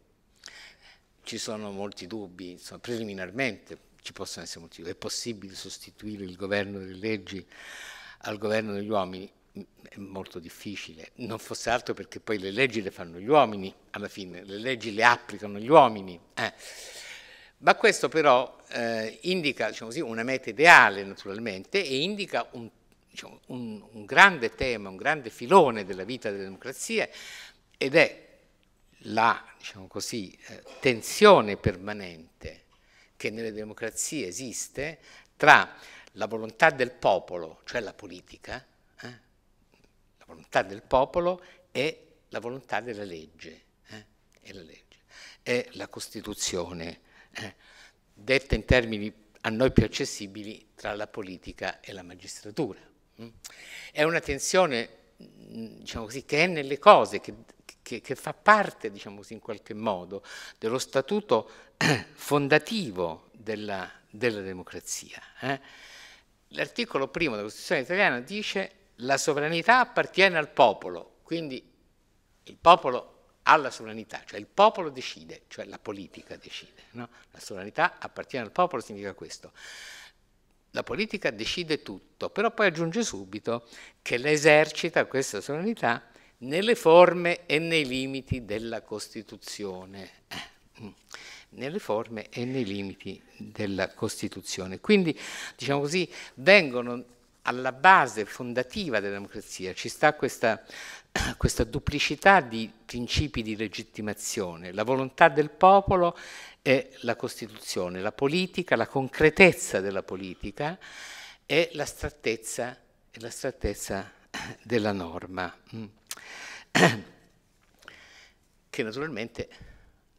A: ci sono molti dubbi, insomma, preliminarmente ci possono essere molti dubbi. È possibile sostituire il governo delle leggi al governo degli uomini? è molto difficile, non fosse altro perché poi le leggi le fanno gli uomini, alla fine le leggi le applicano gli uomini. Eh. Ma questo però eh, indica diciamo così, una meta ideale naturalmente e indica un, diciamo, un, un grande tema, un grande filone della vita delle democrazie ed è la diciamo così, eh, tensione permanente che nelle democrazie esiste tra la volontà del popolo, cioè la politica, volontà del popolo è la volontà della legge, eh? è, la legge. è la Costituzione, eh? detta in termini a noi più accessibili tra la politica e la magistratura. Mm? È una tensione, mm, diciamo così, che è nelle cose, che, che, che fa parte, diciamo così, in qualche modo, dello statuto fondativo della, della democrazia. Eh? L'articolo primo della Costituzione italiana dice la sovranità appartiene al popolo, quindi il popolo ha la sovranità, cioè il popolo decide, cioè la politica decide. No? La sovranità appartiene al popolo significa questo. La politica decide tutto, però poi aggiunge subito che l'esercita questa sovranità nelle forme e nei limiti della Costituzione. Eh, nelle forme e nei limiti della Costituzione. Quindi, diciamo così, vengono alla base fondativa della democrazia ci sta questa, questa duplicità di principi di legittimazione, la volontà del popolo e la Costituzione, la politica, la concretezza della politica e l'astrattezza della norma, che naturalmente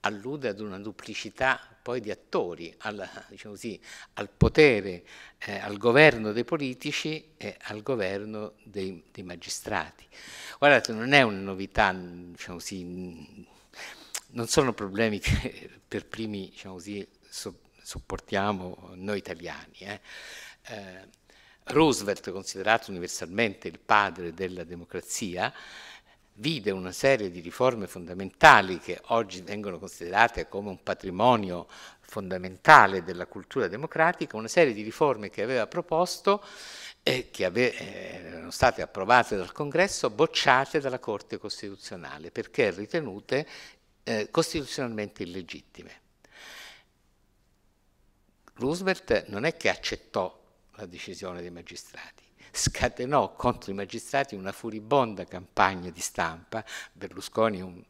A: allude ad una duplicità poi di attori, al, diciamo così, al potere, eh, al governo dei politici e al governo dei, dei magistrati. Guardate, non è una novità, diciamo così, non sono problemi che per primi diciamo così, so, sopportiamo noi italiani. Eh. Eh, Roosevelt, considerato universalmente il padre della democrazia, vide una serie di riforme fondamentali che oggi vengono considerate come un patrimonio fondamentale della cultura democratica, una serie di riforme che aveva proposto e che eh, erano state approvate dal Congresso, bocciate dalla Corte Costituzionale perché ritenute eh, costituzionalmente illegittime. Roosevelt non è che accettò la decisione dei magistrati, scatenò contro i magistrati una furibonda campagna di stampa. Berlusconi un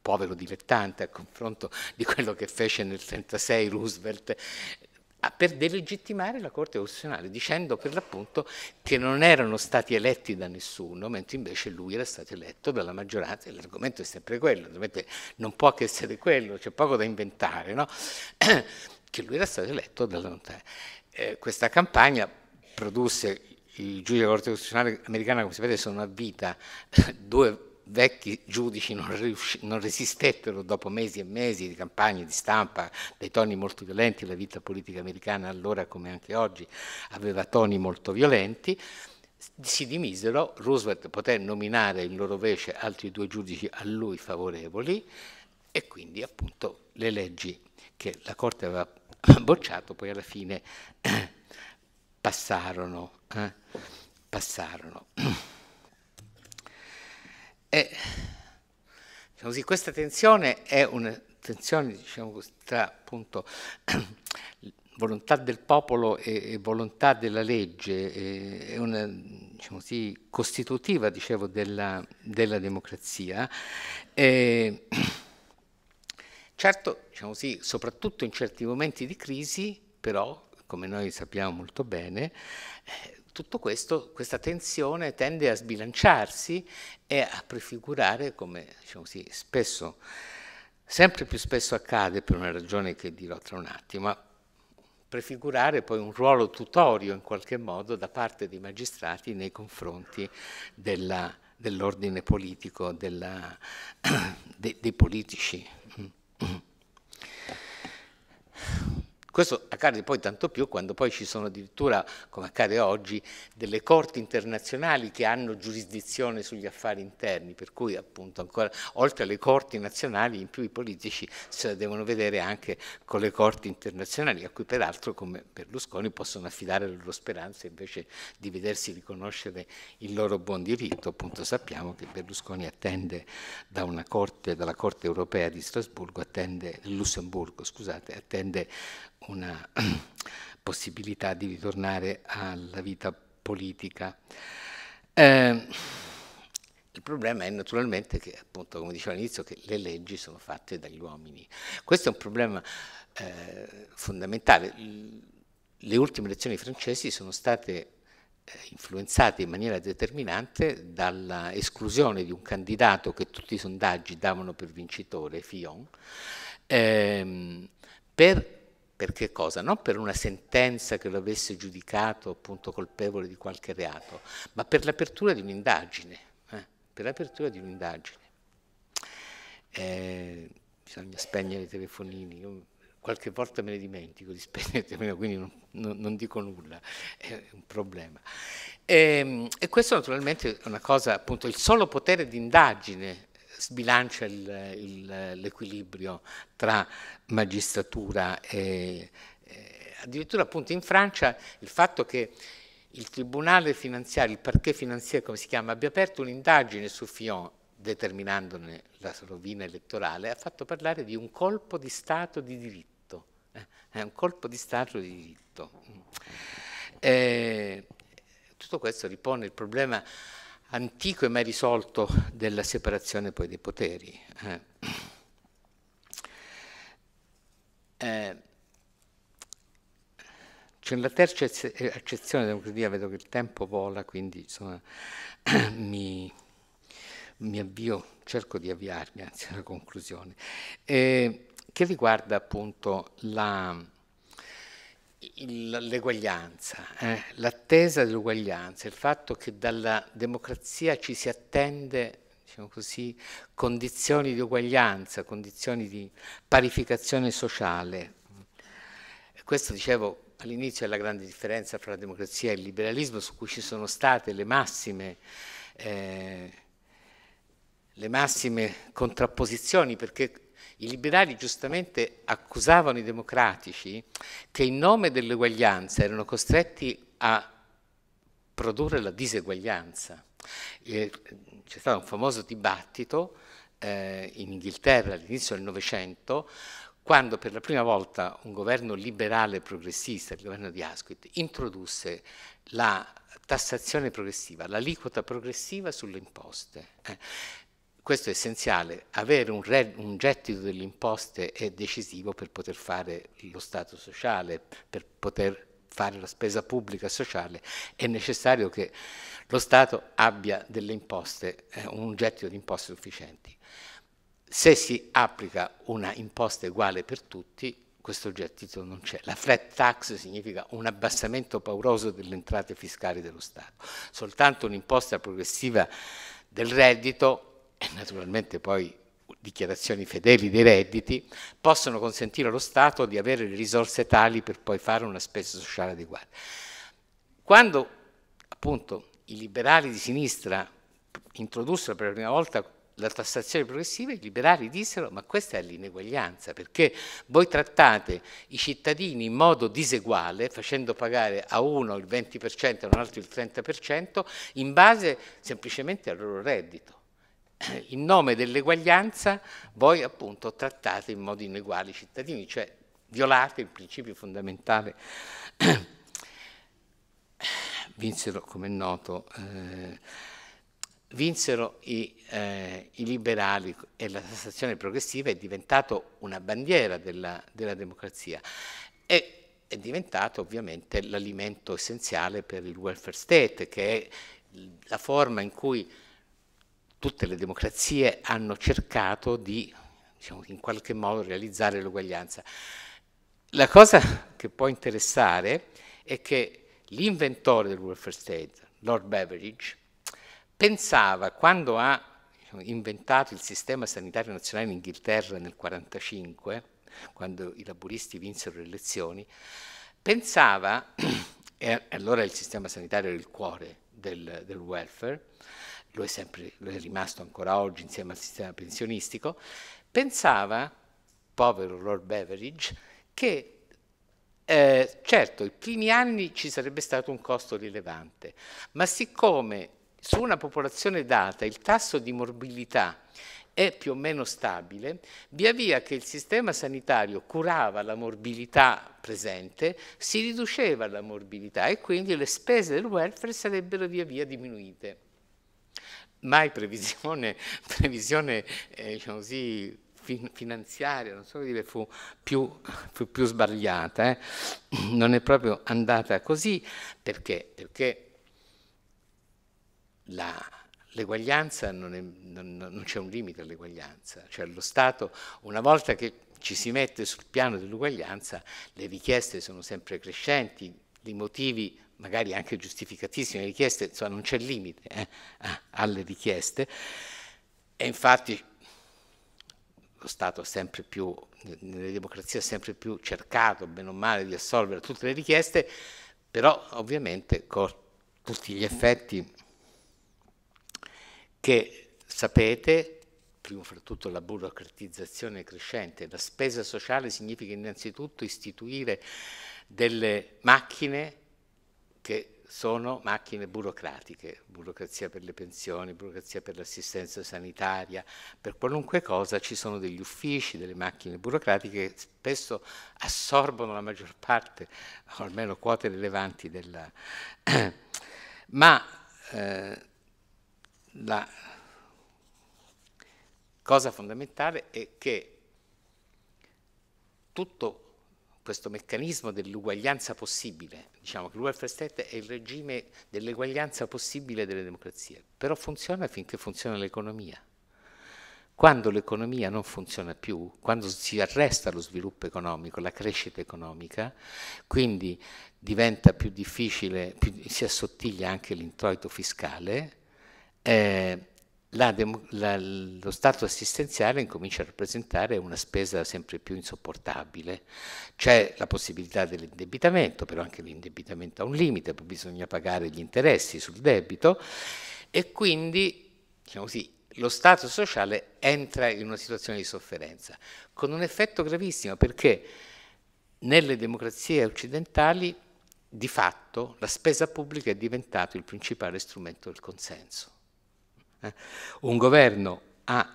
A: povero dilettante a confronto di quello che fece nel 1936 Roosevelt ah, per delegittimare la Corte Costituzionale, dicendo per l'appunto che non erano stati eletti da nessuno, mentre invece lui era stato eletto dalla maggioranza, e l'argomento è sempre quello, ovviamente non può che essere quello, c'è poco da inventare, no? che lui era stato eletto dalla lontana. Eh, questa campagna produsse i giudici della Corte Costituzionale americana, come sapete, sono a vita, due vecchi giudici non, riusci, non, resistettero dopo mesi e mesi di campagne di stampa, dei toni molto violenti, la vita politica americana allora come anche oggi aveva toni molto violenti, si dimisero, Roosevelt poté nominare in loro vece altri due giudici a lui favorevoli e quindi appunto le leggi che la Corte aveva bocciato poi alla fine passarono eh, passarono. E, diciamo così, questa tensione è una tensione diciamo tra appunto volontà del popolo e, e volontà della legge, e, è una diciamo così, costitutiva dicevo, della, della democrazia. E, certo, diciamo così, soprattutto in certi momenti di crisi, però, come noi sappiamo molto bene, eh, tutto questo, questa tensione tende a sbilanciarsi e a prefigurare, come diciamo così, spesso, sempre più spesso accade per una ragione che dirò tra un attimo, prefigurare poi un ruolo tutorio in qualche modo da parte dei magistrati nei confronti dell'ordine politico, della, de, dei politici, Questo accade poi tanto più quando poi ci sono addirittura, come accade oggi, delle corti internazionali che hanno giurisdizione sugli affari interni, per cui appunto ancora oltre alle corti nazionali in più i politici se la devono vedere anche con le corti internazionali, a cui peraltro come Berlusconi possono affidare le loro speranze invece di vedersi riconoscere il loro buon diritto. Appunto sappiamo che Berlusconi attende da una corte, dalla Corte europea di Strasburgo, attende, Lussemburgo, scusate, attende una possibilità di ritornare alla vita politica. Eh, il problema è naturalmente che, appunto, come dicevo all'inizio, che le leggi sono fatte dagli uomini. Questo è un problema eh, fondamentale. Le ultime elezioni francesi sono state eh, influenzate in maniera determinante dall'esclusione di un candidato che tutti i sondaggi davano per vincitore, Fillon, ehm, per perché cosa? Non per una sentenza che lo avesse giudicato appunto colpevole di qualche reato, ma per l'apertura di un'indagine. Eh? Per l'apertura di un'indagine. Eh, bisogna spegnere i telefonini. Io qualche volta me ne dimentico di spegnere il telefonino, quindi non, non, non, dico nulla, è un problema. E, ehm, e questo naturalmente è una cosa, appunto, il solo potere di indagine sbilancia l'equilibrio tra magistratura e, e addirittura appunto in Francia il fatto che il tribunale finanziario, il parquet finanziario come si chiama, abbia aperto un'indagine su Fillon determinandone la rovina elettorale, ha fatto parlare di un colpo di Stato di diritto. Eh, un colpo di Stato di diritto. Eh, tutto questo ripone il problema antico e mai risolto della separazione poi dei poteri. Eh. Eh. C'è una terza accezione dell'ucradia, vedo che il tempo vola, quindi insomma, mi, mi, avvio, cerco di avviarmi anzi alla conclusione, eh, che riguarda appunto la l'eguaglianza, eh, l'attesa dell'uguaglianza, il fatto che dalla democrazia ci si attende diciamo così, condizioni di uguaglianza, condizioni di parificazione sociale. Questo, dicevo, all'inizio è la grande differenza fra la democrazia e il liberalismo, su cui ci sono state le massime, eh, le massime contrapposizioni, perché i liberali giustamente accusavano i democratici che in nome dell'uguaglianza erano costretti a produrre la diseguaglianza. Eh, c'è stato un famoso dibattito eh, in Inghilterra all'inizio del Novecento quando per la prima volta un governo liberale progressista, il governo di Asquith, introdusse la tassazione progressiva, l'aliquota progressiva sulle imposte. Eh, questo è essenziale, avere un, un gettito delle imposte è decisivo per poter fare lo Stato sociale, per poter fare la spesa pubblica sociale, è necessario che lo Stato abbia delle imposte, eh, un gettito di imposte sufficienti. Se si applica una imposta uguale per tutti, questo gettito non c'è. La flat tax significa un abbassamento pauroso delle entrate fiscali dello Stato. Soltanto un'imposta progressiva del reddito e naturalmente poi dichiarazioni fedeli dei redditi, possono consentire allo Stato di avere le risorse tali per poi fare una spesa sociale adeguata. Quando appunto i liberali di sinistra introdussero per la prima volta la tassazione progressiva, i liberali dissero ma questa è l'ineguaglianza, perché voi trattate i cittadini in modo diseguale, facendo pagare a uno il 20% e a un altro il 30%, in base semplicemente al loro reddito. Eh, in nome dell'eguaglianza voi appunto trattate in modo ineguale i cittadini, cioè violate il principio fondamentale. vinsero, come è noto, eh, vinsero i, eh, i, liberali e la tassazione progressiva è diventato una bandiera della, della democrazia e è diventato ovviamente l'alimento essenziale per il welfare state, che è la forma in cui tutte le democrazie hanno cercato di diciamo, in qualche modo realizzare l'uguaglianza. La cosa che può interessare è che l'inventore del welfare state, Lord Beveridge, pensava quando ha diciamo, inventato il sistema sanitario nazionale in Inghilterra nel 1945, quando i laburisti vinsero le elezioni, pensava, e allora il sistema sanitario era il cuore del, del welfare, lo è, sempre, lo è rimasto ancora oggi insieme al sistema pensionistico, pensava, povero Lord Beveridge, che eh, certo, i primi anni ci sarebbe stato un costo rilevante, ma siccome su una popolazione data il tasso di morbilità è più o meno stabile, via via che il sistema sanitario curava la morbilità presente, si riduceva la morbilità e quindi le spese del welfare sarebbero via via diminuite mai previsione, previsione eh, diciamo così, fin finanziaria, non so dire, fu più, fu più sbagliata, eh. non è proprio andata così, perché? Perché l'eguaglianza, non, non, non c'è un limite all'eguaglianza, cioè lo Stato una volta che ci si mette sul piano dell'uguaglianza, le richieste sono sempre crescenti, i motivi magari anche giustificatissime richieste, insomma non c'è limite eh, alle richieste, e infatti lo Stato ha sempre più, nelle democrazie è sempre più cercato, bene o male, di assolvere tutte le richieste, però ovviamente con tutti gli effetti che sapete, prima fra tutto la burocratizzazione crescente, la spesa sociale significa innanzitutto istituire delle macchine che sono macchine burocratiche, burocrazia per le pensioni, burocrazia per l'assistenza sanitaria, per qualunque cosa ci sono degli uffici, delle macchine burocratiche che spesso assorbono la maggior parte, o almeno quote rilevanti della... Ma eh, la cosa fondamentale è che tutto questo meccanismo dell'uguaglianza possibile, diciamo che il welfare state è il regime dell'uguaglianza possibile delle democrazie, però funziona finché funziona l'economia. Quando l'economia non funziona più, quando si arresta lo sviluppo economico, la crescita economica, quindi diventa più difficile, più, si assottiglia anche l'introito fiscale, eh, la, la, lo Stato assistenziale incomincia a rappresentare una spesa sempre più insopportabile. C'è la possibilità dell'indebitamento, però anche l'indebitamento ha un limite, bisogna pagare gli interessi sul debito e quindi diciamo così, lo Stato sociale entra in una situazione di sofferenza, con un effetto gravissimo perché nelle democrazie occidentali di fatto la spesa pubblica è diventata il principale strumento del consenso Un governo ha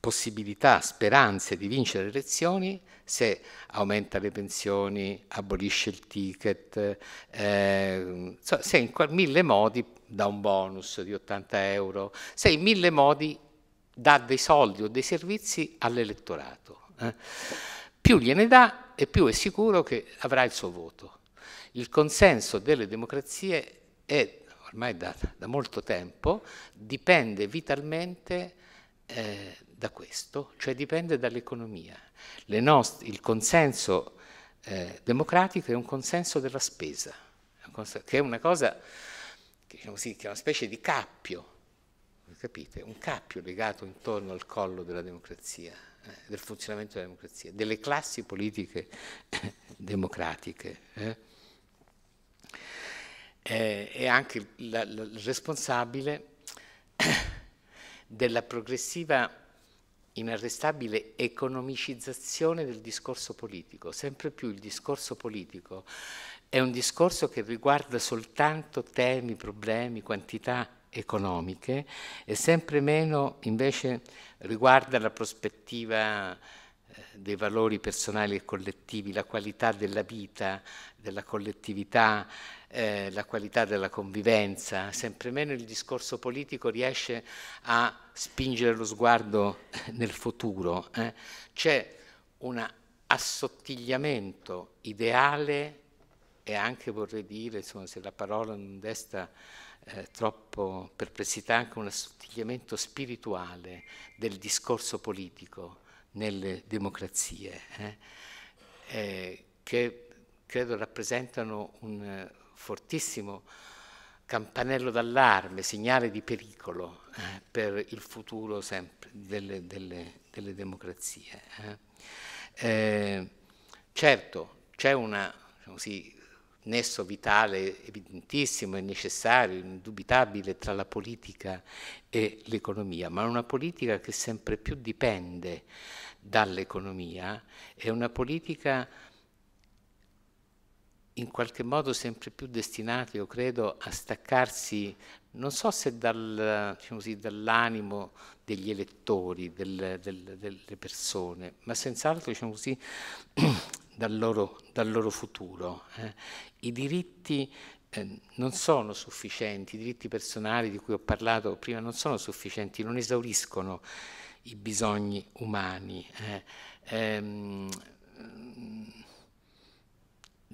A: possibilità, speranze di vincere le elezioni se aumenta le pensioni, abolisce il ticket, eh, se in mille modi dà un bonus di 80 euro, se in mille modi dà dei soldi o dei servizi all'elettorato. Eh. Più gliene dà e più è sicuro che avrà il suo voto. Il consenso delle democrazie è ormai da, da molto tempo, dipende vitalmente eh, da questo, cioè dipende dall'economia. il consenso eh, democratico è un consenso della spesa, che è una cosa, diciamo così, che è una specie di cappio, capite? Un cappio legato intorno al collo della democrazia, eh, del funzionamento della democrazia, delle classi politiche democratiche. Eh eh, è anche il responsabile della progressiva inarrestabile economicizzazione del discorso politico. Sempre più il discorso politico è un discorso che riguarda soltanto temi, problemi, quantità economiche e sempre meno invece riguarda la prospettiva eh, dei valori personali e collettivi, la qualità della vita, della collettività, eh, la qualità della convivenza, sempre meno il discorso politico riesce a spingere lo sguardo nel futuro. Eh. C'è un assottigliamento ideale e anche vorrei dire, insomma, se la parola non desta eh, troppo perplessità, anche un assottigliamento spirituale del discorso politico nelle democrazie, eh, eh, che credo rappresentano un, fortissimo campanello d'allarme, segnale di pericolo eh, per il futuro sempre delle, delle, delle democrazie. Eh. Eh, certo, c'è un diciamo nesso vitale evidentissimo e necessario, indubitabile tra la politica e l'economia, ma una politica che sempre più dipende dall'economia è una politica in qualche modo sempre più destinati, io credo, a staccarsi, non so se dal, diciamo così, dall'animo degli elettori, del, del, delle persone, ma senz'altro diciamo così, dal, loro, dal, loro, futuro. Eh. I diritti eh, non sono sufficienti, i diritti personali di cui ho parlato prima non sono sufficienti, non esauriscono i bisogni umani. Eh. Ehm,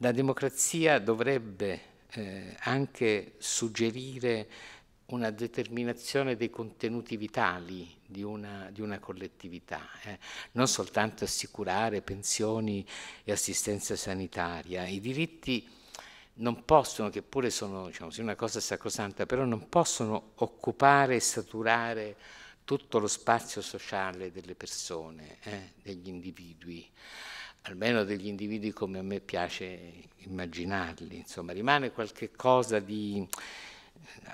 A: la democrazia dovrebbe eh, anche suggerire una determinazione dei contenuti vitali di una, di una collettività, eh. non soltanto assicurare pensioni e assistenza sanitaria. I diritti non possono, che pure sono diciamo, una cosa sacrosanta, però non possono occupare e saturare tutto lo spazio sociale delle persone, eh, degli individui almeno degli individui come a me piace immaginarli, insomma rimane qualche cosa di,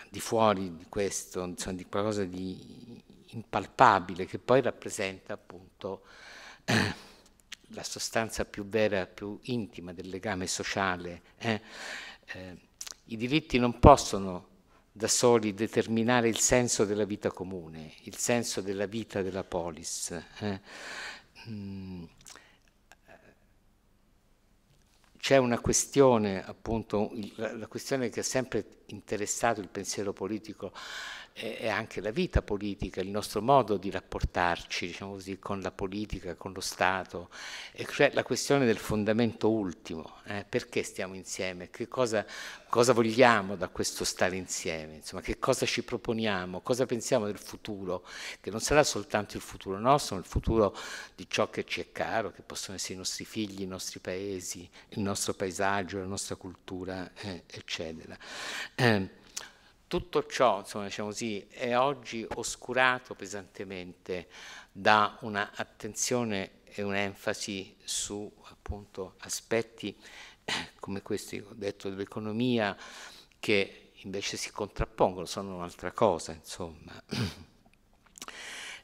A: di fuori di questo, insomma, di qualcosa di impalpabile che poi rappresenta appunto eh, la sostanza più vera, più intima del legame sociale. Eh. Eh, I diritti non possono da soli determinare il senso della vita comune, il senso della vita della polis. Eh. Mm c'è una questione, appunto, la questione che ha sempre interessato il pensiero politico, è anche la vita politica, il nostro modo di rapportarci diciamo così, con la politica, con lo Stato, e cioè la questione del fondamento ultimo, eh, perché stiamo insieme, che cosa, cosa, vogliamo da questo stare insieme, insomma, che cosa ci proponiamo, cosa pensiamo del futuro, che non sarà soltanto il futuro nostro, ma il futuro di ciò che ci è caro, che possono essere i nostri figli, i nostri paesi, il nostro paesaggio, la nostra cultura, eh, eccetera. Eh, tutto ciò, insomma, diciamo così, è oggi oscurato pesantemente da un'attenzione e un'enfasi su appunto, aspetti come questi, ho detto, dell'economia che invece si contrappongono, sono un'altra cosa, insomma.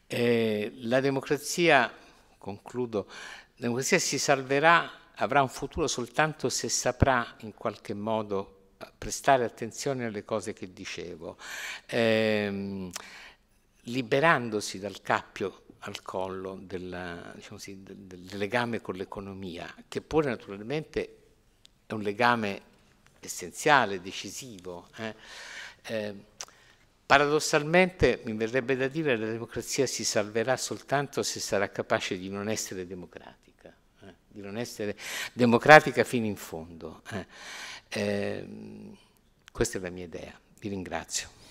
A: Eh, la democrazia, concludo, la democrazia si salverà, avrà un futuro soltanto se saprà in qualche modo prestare attenzione alle cose che dicevo, ehm, liberandosi dal cappio al collo della, diciamo così, del legame con l'economia, che pure naturalmente è un legame essenziale, decisivo. Eh? Eh, paradossalmente, mi verrebbe da dire, la democrazia si salverà soltanto se sarà capace di non essere democratica, eh? di non essere democratica fino in fondo. Eh. Eh, questa è la mia idea, vi ringrazio.